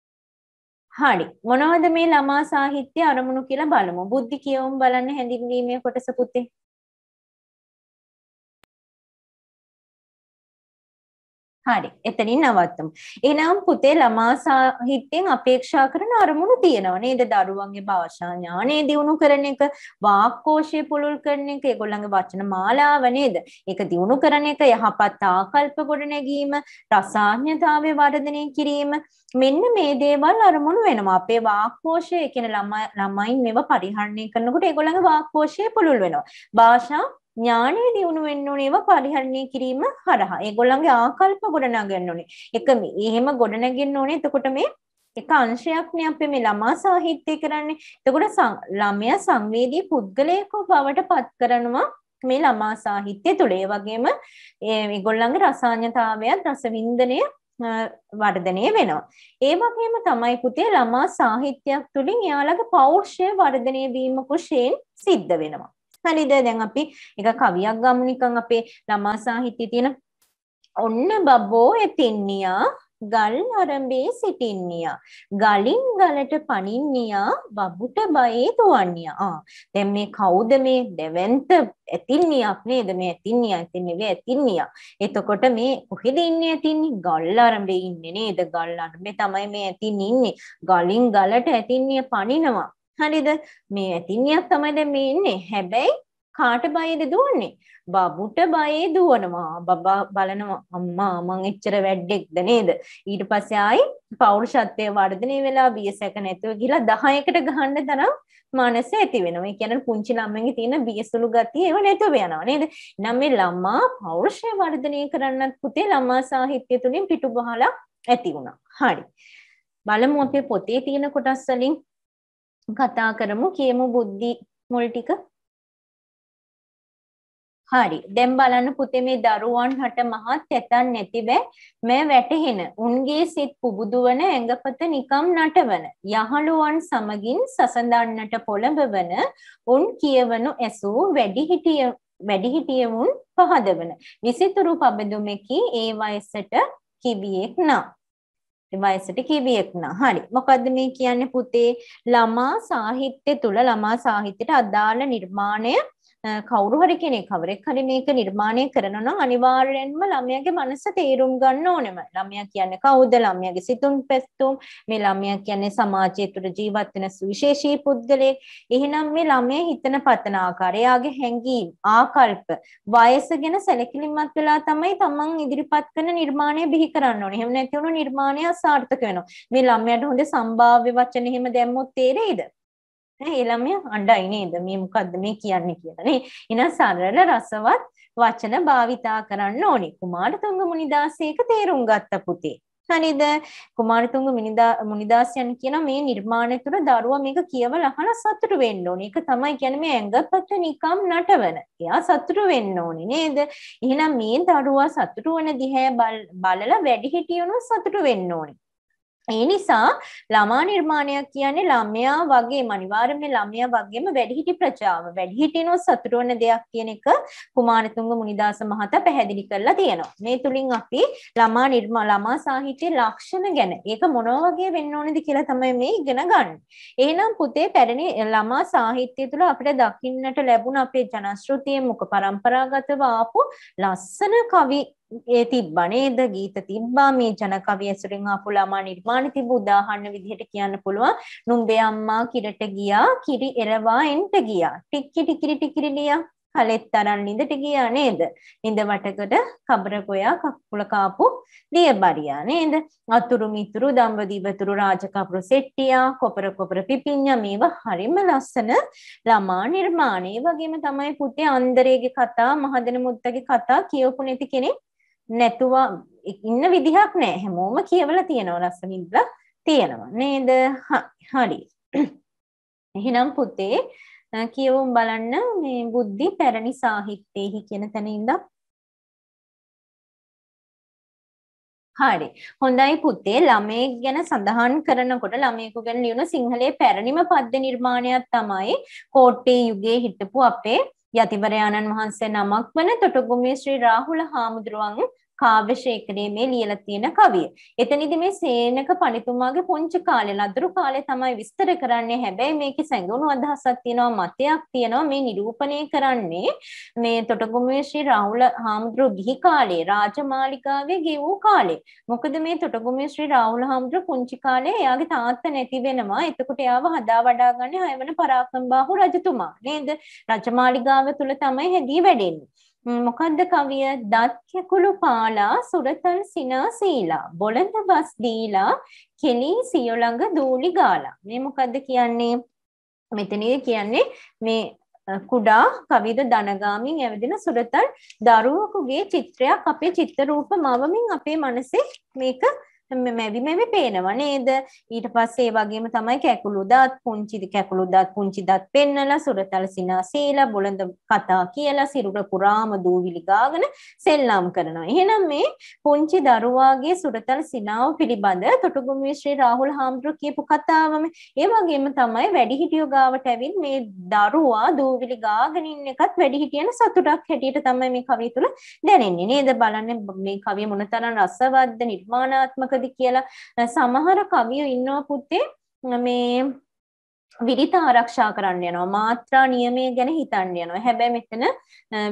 හරි. මොනවද මේ ළමා සාහිත්‍ය අරමුණු කියලා බලමු. බුද්ධි කියවමු බලන්න හැඳින්වීමේ කොටස පුතේ. හරි එතනින් නවත්තමු. එහෙනම් පුතේ ළමා සාහිත්‍යයෙන්
අපේක්ෂා කරන අරමුණු තියෙනවා නේද? දරුවන්ගේ භාෂා ඥානය දියුණු කරන එක, වාක්කෝෂය පුළුල් කරන එක, ඒගොල්ලන්ගේ වචන මාලාව නේද? ඒක දියුණු කරන එක, යහපත් ආකල්ප ගොඩනැගීම, රසාඥතාවය වර්ධනය කිරීම මෙන්න මේ දේවල් අරමුණු වෙනවා. අපේ වාක්කෝෂය කියන ළමයින් මේව පරිහරණය කරනකොට ඒගොල්ලන්ගේ වාක්කෝෂය පුළුල් වෙනවා. භාෂා ඥානය දියුණු වෙන්න ඕනේ ඒවා පරිහරණය කිරීම හරහා. ඒගොල්ලන්ගේ ආකල්ප ගොඩනගන්න ඕනේ. එක එහෙම ගොඩනගන්න ඕනේ. එතකොට මේ එක අංශයක්නේ අපි මේ ළමා සාහිත්‍ය කරන්නේ. එතකොට ළමයා සංවේදී පුද්ගලයෙකු බවට පත් කරනවා මේ ළමා සාහිත්‍ය තුළ. ඒ වගේම ඒගොල්ලන්ගේ රසායනතාවයත් රසවින්දනය වර්ධනය වෙනවා. ඒ වගේම තමයි පුතේ ළමා සාහිත්‍යයක් තුළින් එයාලගේ පෞරුෂය වර්ධනය වීම කුෂයෙන් සිද්ධ වෙනවා. හරිද? දැන් අපි එක කවියක් ගමු නිකන් අපේ ළමා සාහිත්‍යයේ තියෙන ඔන්න බබෝ එතින්නියා ගල් අරඹේ සිටින්නියා ගලින් ගලට පනින්නියා බබුට බයේ දුවන්නියා ආ දැන් මේ කවුද මේ දෙවන්ත ඇතින්නියක් නේද මේ ඇතින්නියා ඇතින්නේ ඇතින්නියා එතකොට මේ කොහෙද ඉන්නේ ඇතින්නේ ගල් අරඹේ ඉන්නේ නේද ගල් අරඹේ තමයි මේ ඇතින් ඉන්නේ ගලින් ගලට ඇතින්නිය පනිනවා හරිද? මේ ඇතිනියක් තමයි දැන් මේ ඉන්නේ. හැබැයි කාට බයද දුවන්නේ? බබුට බයේ දුවනවා. බබා බලනවා අම්මා මං එච්චර වැඩෙක්ද නේද? ඊට පස්සේ ආයි පෞරුෂත්වයේ වර්ධනය වෙලා බියසක නැතුව ගිහලා 10කට ගහන්න තරම් මනස ඇති වෙනවා. ඒ කියන්නේ පුංචි ළමයින්ගේ තියෙන බියසුළු ගතිය ඒව නැතුව යනවා නේද? නම් මේ ළමා පෞරුෂය වර්ධනය කරන්නත් පුතේ ළමා සාහිත්‍ය තුලින් පිටුබහලා ඇති වුණා. හරි. බලමු අපේ
පොතේ තියෙන කොටස් වලින් කතා කරමු කියමු බුද්ධි මුල් ටික හරි දැන් බලන්න පුතේ මේ දරුවන් හට මහත්
තැතන් නැති බෑ මේ වැටහෙන උන්ගේ සිත් පුබුදුවන ඇඟපත නිකම් නටවන යහළුවන් සමගින් සසඳන්නට පොළඹවන උන් කියවනු ඇසූ වැඩිහිටිය වැඩිහිටියවුන් පහදවන විසිතුරු පබදුමෙකි ඒ වයසට කිවියෙක් නම් වයසට කිවියෙක් නම් හරි මොකද්ද මේ කියන්නේ පුතේ ළමා සාහිත්‍ය තුල ළමා සාහිත්‍යයට අදාළ නිර්මාණය කවුරු හරි කෙනෙක් කවරෙක් හරි මේක නිර්මාණය කරනවා නම් අනිවාර්යයෙන්ම ළමයාගේ මනස තේරුම් ගන්න ඕනෙම. ළමයා කියන්නේ කවුද? ළමයාගේ සිතුම් පැතුම්, මේ ළමයා කියන්නේ සමාජය තුළ ජීවත් වෙන සුවිශේෂී පුද්ගලයෙක්. එහෙනම් මේ ළමයා හිතන පතන ආකාරය, යාගේ හැඟීම්, ආකල්ප, වයස ගැන සැලකිලිමත් වෙලා තමයි තමන් ඉදිරිපත් කරන නිර්මාණය බිහි කරන්න ඕනේ. එහෙම නැති වුණොත් නිර්මාණය අසාර්ථක වෙනවා. මේ ළමයාට හොඳ සම්භාව්‍ය වචන එහෙම දැම්මොත් තේරෙයිද? ඒ ළමයා අඬයි නේද මේ මොකද්ද මේ කියන්නේ කියලා නේ එහෙනම් සරල රසවත් වචන භාවිතා කරන්න ඕනේ කුමාරතුංග මුනිදාසේක තේරුම් ගත්ත පුතේ හරිද කුමාරතුංග මුනිදාසයන් කියන මේ නිර්මාණය තුළ දරුවා මේක කියවලා අහලා සතුටු වෙන්න ඕනේ. ඒක තමයි කියන්නේ මේ ඇඟපත නිකම් නටවන. එයා සතුටු වෙන්න ඕනේ නේද? එහෙනම් මේ දරුවා සතුටු වෙන දිහා බලලා වැඩිහිටියනොත් සතුටු වෙන්න ඕනේ. ඒ නිසා ළමා නිර්මාණයක් කියන්නේ ළමයා වගේ අනිවාර්යයෙන්ම ළමයා වගේම වැඩිහිටි ප්‍රජාව වැඩිහිටිනෝ සතුටු වෙන දෙයක් කියන එක කුමාරතුංග මුනිදාස මහතා පැහැදිලි කරලා තියෙනවා. මේ තුලින් අපි ළමා නිර්මා ළමා සාහිත්‍යයේ ලක්ෂණ ගැන ඒක මොනවා වගේ වෙන්න ඕනේද කියලා තමයි මේ ඉගෙන ගන්න. එහෙනම් පුතේ පැරණි ළමා සාහිත්‍ය තුල අපිට දකින්නට ලැබුණ අපේ ජනශ්‍රුතියේ මුඛ પરම්පරාගතව ආපු ලස්සන කවි ඒ තිබ්බා නේද ගීත තිබ්බා මේ ජන කවිය ඇසුරෙන් ආපු ළමා නිර්මාණ තිබ්බ උදාහරණ විදිහට කියන්න පුළුවන් නුඹේ අම්මා කිරට ගියා කිරි එරවා එන්ට ගියා ටික්කි ටිකිරි ටිකිරි ලියා කලෙත් තරන් නිඳට ගියා නේද නිඳ වටකට කබර ගොයා කකුල කාපු දියබරියා නේද අතුරු මිතුරු දඹ දිවතුරු රාජ කපුරු සෙට්ටියා කොපර කොපර පිපිඤ්ඤා මේව හරිම ලස්සන ළමා නිර්මාණ ඒ වගේම තමයි පුතේ අන්දරේගේ කතා මහදෙන මුත්තගේ කතා කියවපු නැති කෙනෙක් නැතුව ඉන්න විදිහක් නෑ හැමෝම කියවල තියෙනව ලස්සනින්ද තියෙනවා නේද
හරි එහෙනම් පුතේ කියවුම් බලන්න මේ බුද්ධි පැරණි සාහිත්‍යයෙහි කියන තැන ඉඳන් හරි හොඳයි පුතේ ළමයෙක් ගැන සඳහන් කරනකොට
ළමයෙකු ගැන ලියුණු සිංහලයේ පැරණිම පද්‍ය නිර්මාණයක් තමයි කෝට්ටේ යුගයේ හිටපු අපේ යතිවරයාණන් වහන්සේ නමක් වන තොටගුමේ ශ්‍රී රාහුල හාමුදුරුවන් කාව්‍ය ශේඛරයේ මේ ලියලා තියෙන කවිය. එතනදි මේ සේනක පණිතුමාගේ පුංචි කාලේ ලදරු කාලේ තමයි විස්තර කරන්නේ. හැබැයි මේකේ සැඟවුණු අදහසක් තියෙනවා මතයක් තියෙනවා මේ නිරූපණය කරන්නේ මේ තොටගමුවේ ශ්‍රී රාහුල හාමුදුරුවෝ ගිහි කාලේ රාජමාලිගාවේ ගෙවූ කාලේ. මොකද මේ තොටගමුවේ ශ්‍රී රාහුල හාමුදුරුවෝ පුංචි කාලේ එයාගේ තාත්තා නැති වෙනවා. එතකොට එයාව හදා වඩා ගන්න හයවන පරාක්‍රමබාහු රජතුමා නේද? රජමාලිගාව තුල තමයි හැදී වැඩෙන්නේ. මොකද්ද කවිය දත් කැකුළු පාලා සුරතල් සිනා සීලා බොළඳ බස් දීලා කෙලි සියොළඟ දූලි ගාලා මේ මොකද්ද කියන්නේ මෙතනදී කියන්නේ මේ කුඩා කවිද දනගාමින් ඇවිදින සුරතල් දරුවෙකුගේ චිත්‍රයක් අපේ චිත්‍ර රූප මවමින් අපේ මනසේ මේක මැදිමම පේනව නේද ඊට පස්සේ වගේම තමයි කැකුළු දත් පුංචි කැකුළු දත් පුංචි දත් පෙන්නලා සුරතල සිනාසීලා බොළඳ කතා කියලා සිරුර පුරාම දූවිලි ගාගෙන සෙල්ලම් කරනවා එහෙනම් මේ පුංචි දරුවාගේ සුරතල සිනාව පිළිබඳ තොටුගුම්වි ශ්‍රී රාහුල් හාමුදුරු කියපු කතාවම ඒ වගේම තමයි වැඩිහිටියෝ ගාවට ඇවිත් මේ දරුවා දූවිලි ගාගෙන ඉන්න එකත් වැඩිහිටියන සතුටක් හැටියට තමයි මේ කවිය තුල දැනෙන්නේ නේද බලන්න මේ කවිය මොනතරම් රසවත්ද නිර්මාණාත්මක මොකක්දදි කියලා සමහර කවියෝ ඉන්නවා පුත්තේ මේ විරිත ආරක්ෂා කරන්න යනවා මාත්‍රා නියමය ගැන හිතන්න යනවා හැබැයි මෙතන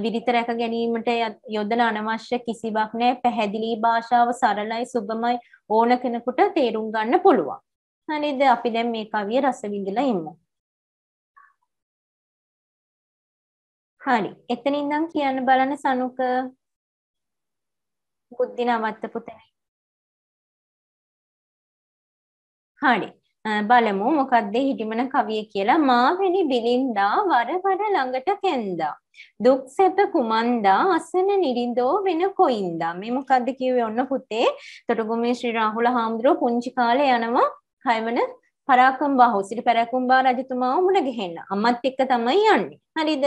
විරිත රැක ගැනීමට යොදන අනවශ්‍ය කිසිවක් නැහැ
පැහැදිලි භාෂාව සරලයි සුගමයි ඕන කෙනෙකුට තේරුම් ගන්න පුළුවන් හරිද අපි දැන් මේ කවිය රස විඳලා ඉමු හරි එතන ඉඳන් කියන්න බලන්න සනුක බුද්ධි නවත්ත පුතේ හරි. බලමු මොකක්ද හිටිමන කවිය කියලා මාවැනි බිලින්දා වරවර ළඟට
කැන්දා. දුක් සැප කුමන්දා අසන නිරින්දෝ වෙන කොයින්දා. මේ මොකක්ද කිව්වේ ඔන්න පුතේ. තොටගොමේ ශ්‍රී රාහුල හාමුදුරුවෝ පුංචි කාලේ යනවා හයවන පරාකම්බා හොසිට පැරකුම්බා රජතුමාව මුණ ගැහෙන්න. අම්මත් එක්ක තමයි යන්නේ. හරිද?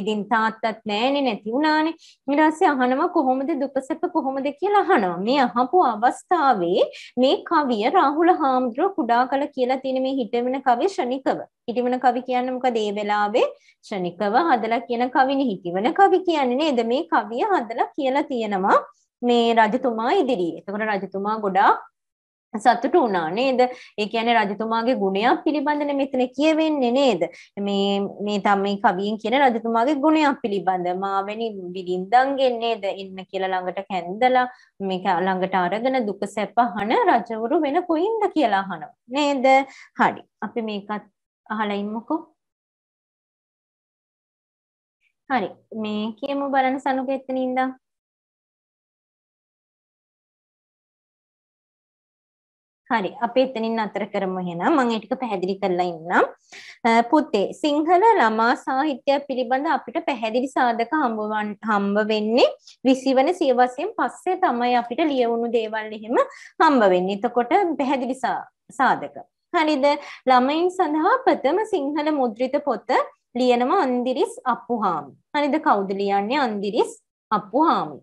ඉතින් තාත්තත් නෑනේ නැති වුණානේ. ඊට පස්සේ අහනවා කොහොමද දුකසප කොහොමද කියලා අහනවා. මේ අහපු අවස්ථාවේ මේ කවිය රාහුල හාමුදුරුව කුඩා කල කියලා තියෙන මේ හිටවෙන කවි ශනිකව. හිටවෙන කවි කියන්නේ මොකද ඒ වෙලාවේ ශනිකව හදලා කියන කවිනේ හිටවෙන කවි කියන්නේ නේද? මේ කවිය හදලා කියලා තියෙනවා මේ රජතුමා ඉදිරියේ. එතකොට රජතුමා ගොඩාක් සතුට වුණා නේද? ඒ කියන්නේ රජතුමාගේ ගුණයක් පිළිබඳව මෙතන කියවෙන්නේ නේද? මේ මේ තමයි කවියෙන් කියන රජතුමාගේ ගුණයක් පිළිබඳව මාවැනි බිරින්දන්ගෙන් නේද ඉන්න කියලා ළඟට කැඳලා මේක ළඟට අරගෙන දුක සැප අහන රජවරු වෙන කොයින්ද කියලා අහනවා නේද?
හරි. අපි මේකත් අහලා ඉමුකෝ. හරි. මේ කියමු බලන්න සනුකෙත්තනින්දා. හරි අපි එතනින් අතර කරමු එහෙනම් මම ඒ ටික පැහැදිලි කරලා ඉන්නම් පුතේ සිංහල ළමා සාහිත්‍ය
පිළිබඳ අපිට පැහැදිලි සාධක හම්බ වෙන්නේ 20 වෙනි සියවසෙන් පස්සේ තමයි අපිට ලියවුණු දේවල් එහෙම හම්බ වෙන්නේ එතකොට පැහැදිලි සාධක හරිද ළමයින් සඳහා ප්‍රථම සිංහල මුද්‍රිත පොත ලියනවා අන්දිරිස් අප්පුහාමි හරිද කවුද ලියන්නේ අන්දිරිස් අප්පුහාමි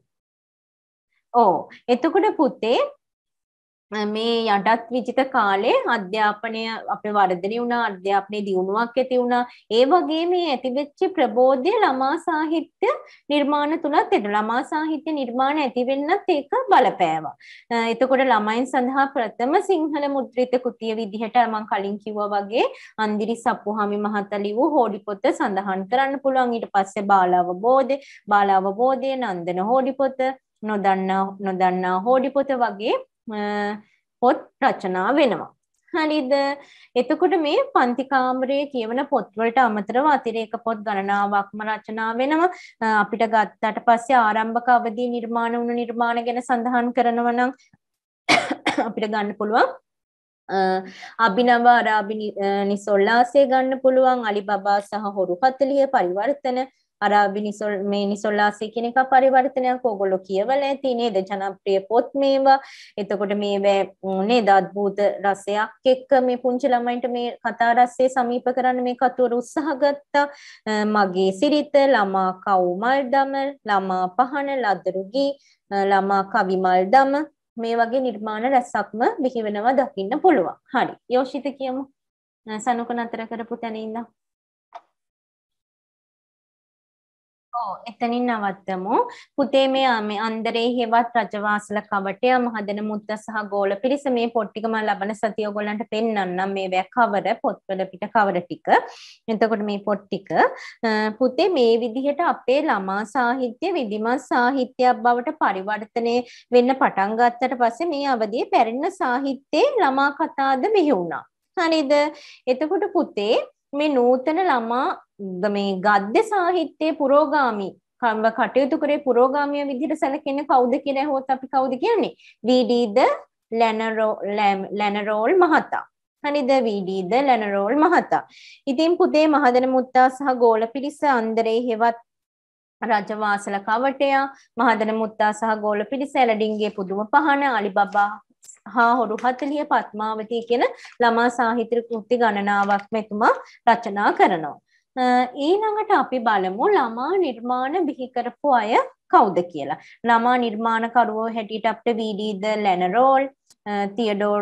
ඕ එතකොට පුතේ මේ යටත් විජිත කාලේ අධ්‍යාපනය අපේ වර්ධනය වුණා අධ්‍යාපනයේ දියුණුවක් ඇති වුණා ඒ වගේ මේ ඇතිවෙච්ච ප්‍රබෝධය ළමා සාහිත්‍ය නිර්මාණ තුලත් එන ළමා සාහිත්‍ය නිර්මාණ ඇති වෙන්නත් ඒක බලපෑවා. එතකොට ළමයින් සඳහා ප්‍රථම සිංහල මුද්‍රිත කෘතිය විදිහට මම කලින් කිව්වා වගේ අන්දිරි සප්පුහාමි මහතා ලියූ හෝඩි පොත සඳහන් කරන්න පුළුවන් ඊට පස්සේ බාලාවබෝධය බාලාවබෝධය නන්දන හෝඩි පොත නොදන්නා නොදන්නා හෝඩි පොත වගේ පොත් රචනා වෙනවා. හරිද එතකොට මේ පන්තිකාමරය කියවන පොත්වලට අමතරව අතිරේක පොත් ගණනාවක්ම රචනා වෙනම අපිට ගත්තට පස්සේ ආරම්භක අවදී නිර්මාණ වුණු නිර්මාණ ගැන සඳහන් කරනව නම් අපිට ගන්න පුළුවන් අභිනව අරාබි නිසොල්ලාසේ ගන්න පුළුවන් අලිබබා සහ හොරු 40 පරිවර්තන අරාබි නිසොල් මේ නිසොල්ලාසය කියන එක පරිවර්තනයක් ඕගොල්ලෝ කියවලා ඇති නේද ජනප්‍රිය පොත් මේවා එතකොට මේවා නේද අද්භූත රසයක් එක්ක මේ පුංචි ළමයින්ට මේ කතා රසය සමීප කරන්න මේ කතුවර උත්සාහ ගත්තා මගේ සිරිත ළමා කවුමල් දම ළමා පහන ලදරුගී ළමා කවිමල් දම මේ වගේ නිර්මාණ රැසක්ම බිහි වෙනවා දකින්න පුළුවන් හරි යෝෂිත
කියමු සනුක නතර කරපු තැන ඉඳලා එතනින් නවත්තමු. පුතේ මේ මේ අන්දරේ හේවත්
රජවාසල කවටය මහදන මුත්ත සහ ගෝල පිරිස මේ පොත් ටික මම ලබන සතිය ඔයගොල්ලන්ට පෙන්වන්නම් මේ වැ කවර පොත්වල පිට කවර ටික. එතකොට මේ පොත් ටික පුතේ මේ විදිහට අපේ ළමා සාහිත්‍ය විධිමත් සාහිත්‍යයක් බවට පරිවර්තනය වෙන්න පටන් ගත්තට පස්සේ මේ අවදියේ පැරණි සාහිත්‍යයේ ළමා කතාද මෙහි වුණා. හරිද? එතකොට පුතේ මේ නූතන ළමා මේ ගද්‍ය සාහිත්‍යයේ පුරෝගාමි කම්ව කටයුතු කරේ පුරෝගාමිය විදිහට සැලකෙන්නේ කවුද කියලා ඇහුවොත් අපි කවුද කියන්නේ? VD ද ලැනරෝල් මහතා. හනිද VD ද ලැනරෝල් මහතා. ඉතින් පුතේ මහදන මුත්තා සහ ගෝල පිරිස අන්දරේ හෙවත් රජවාසල කවටයා මහදන මුත්තා සහ ගෝල පිරිස ඇලඩින්ගේ පුදුම පහන අලිබබා හා හොරු හතලිය පත්මාවතී කියන ළමා සාහිත්‍ය කෘති ගණනාවක්ම එතුමා රචනා කරනවා. ඊළඟට අපි බලමු ළමා නිර්මාණ බිහි කරපු අය කවුද කියලා. ළමා නිර්මාණකරුවෝ හැටියට අපිට V D de Lanerolle, Theodore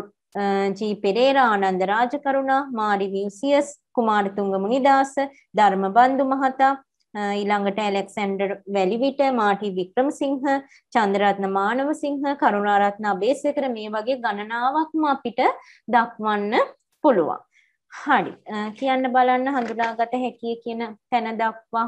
G Perera Ananda Rajakaruna, මාරි විව්සියස්, කුමාරතුංග මුනිදාස, ධර්මබන්දු මහතා ඊළඟට ඇලෙක්සැන්ඩර් වැලිවිට මාටි වික්‍රමසිංහ චන්දරත්න මානවසිංහ කරුණාරත්න අබේසේකර මේ වගේ ගණනාවක්ම අපිට දක්වන්න
පුළුවන්. හරි. කියන්න බලන්න හඳුනාගත හැකිය කියන තැන දක්වා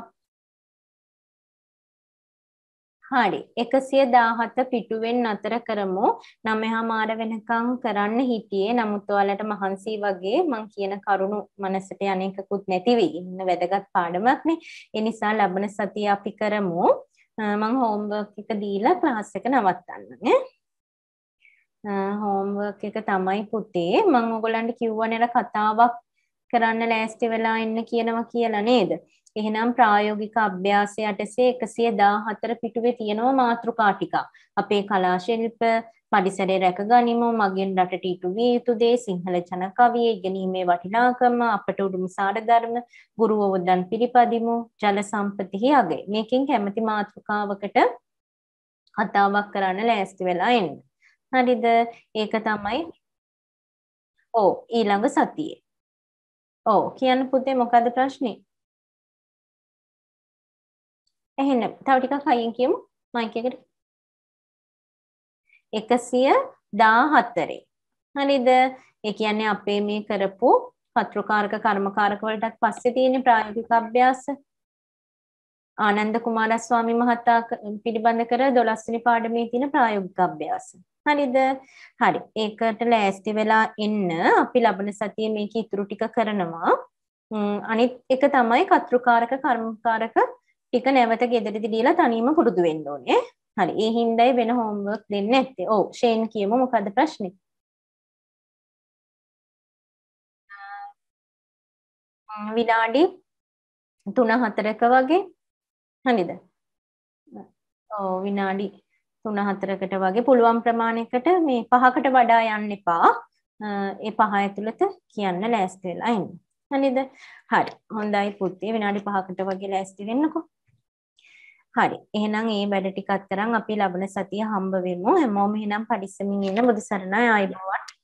හරි 117 පිටුවෙන් නතර කරමු 9 හමාර වෙනකම් කරන්න හිටියේ නමුත් ඔයාලට මහන්සි
වගේ මං කියන කරුණු මනසට යන්නේකකුත් නැති වෙයි ඉන්න වැදගත් පාඩමක් නේ ඒ නිසා ලබන සතිය අපි කරමු මං හෝම්වර්ක් එක දීලා ක්ලාස් එක නවත්තන්න නේ හෝම්වර්ක් එක තමයි පුතේ මං ඔයගොල්ලන්ට කිව්වනේ කතාවක් කරන්න ලෑස්ති වෙලා ඉන්න කියනවා කියලා නේද එහෙනම් ප්‍රායෝගික අභ්‍යාසය යටසේ 114 පිටුවේ තියෙනවා මාතෘකා ටික. අපේ කලා ශිල්ප පරිසරය රැකගනිමු, මගෙන් රටට ඉටු විය යුතු දේ, සිංහල ජන කවිය ඉගෙනීමේ වටිනාකම, අපට උරුම සාර ධර්ම, ගුරුවරුන් පිළිපදිමු, ජල සම්පතෙහි අගය. මේකෙන් කැමැති මාතෘකාවකට කතාවක් කරන්න ලෑස්ති
වෙලා එන්න. හරිද? ඒක තමයි ඕ ඊළඟ සතියේ. ඕ කියන්න පුතේ මොකද ප්‍රශ්නේ? ඇහෙන්න තව ටිකක් හයියෙන් කියමු මයික් එකට එකසිය දාහත්තරේ හරිද ඒ කියන්නේ අපේ මේ
කරපු පත්‍රකාරක කර්මකාරක වලටත් පස්සේ තියෙන ප්‍රායෝගික අභ්‍යාස ආනන්ද කුමාරස්වාමි මහතා පිළිබඳ කර 12 වෙනි පාඩමේ තියෙන ප්‍රායෝගික අභ්‍යාස හරිද හරි ඒකට ලෑස්ති වෙලා එන්න අපි ලබන සතියේ මේක ඉතුරු ටික කරනවා අනිත් එක තමයි කත්ෘකාරක කර්මකාරක
ටික නැවත ගෙදරදි දීලා තනීම පුරුදු වෙන්න ඕනේ. හරි. ඒ හින්දායි වෙන හෝම්වර්ක් දෙන්නේ නැත්තේ. ඔව්. ෂේන් කියමු මොකද්ද ප්‍රශ්නේ? විනාඩි 3-4ක වගේ හරිද? ඔව් විනාඩි 3-4කට
වගේ පුළුවන් ප්‍රමාණයකට මේ පහකට වඩා යන්න එපා. ඒ පහ ඇතුළත කියන්න ලෑස්ති වෙලා ඉන්න. හරිද? හරි. හොඳයි පුතේ විනාඩි 5කට වගේ ලෑස්ති
වෙන්නකෝ. හරි. එහෙනම් ඒ වැඩ ටිකත් කරන් අපි ලබන සතිය හම්බ වෙමු. හැමෝම එහෙනම් පරිස්සමින් ඉන්න බුදු සරණයි ආයුබෝවන්.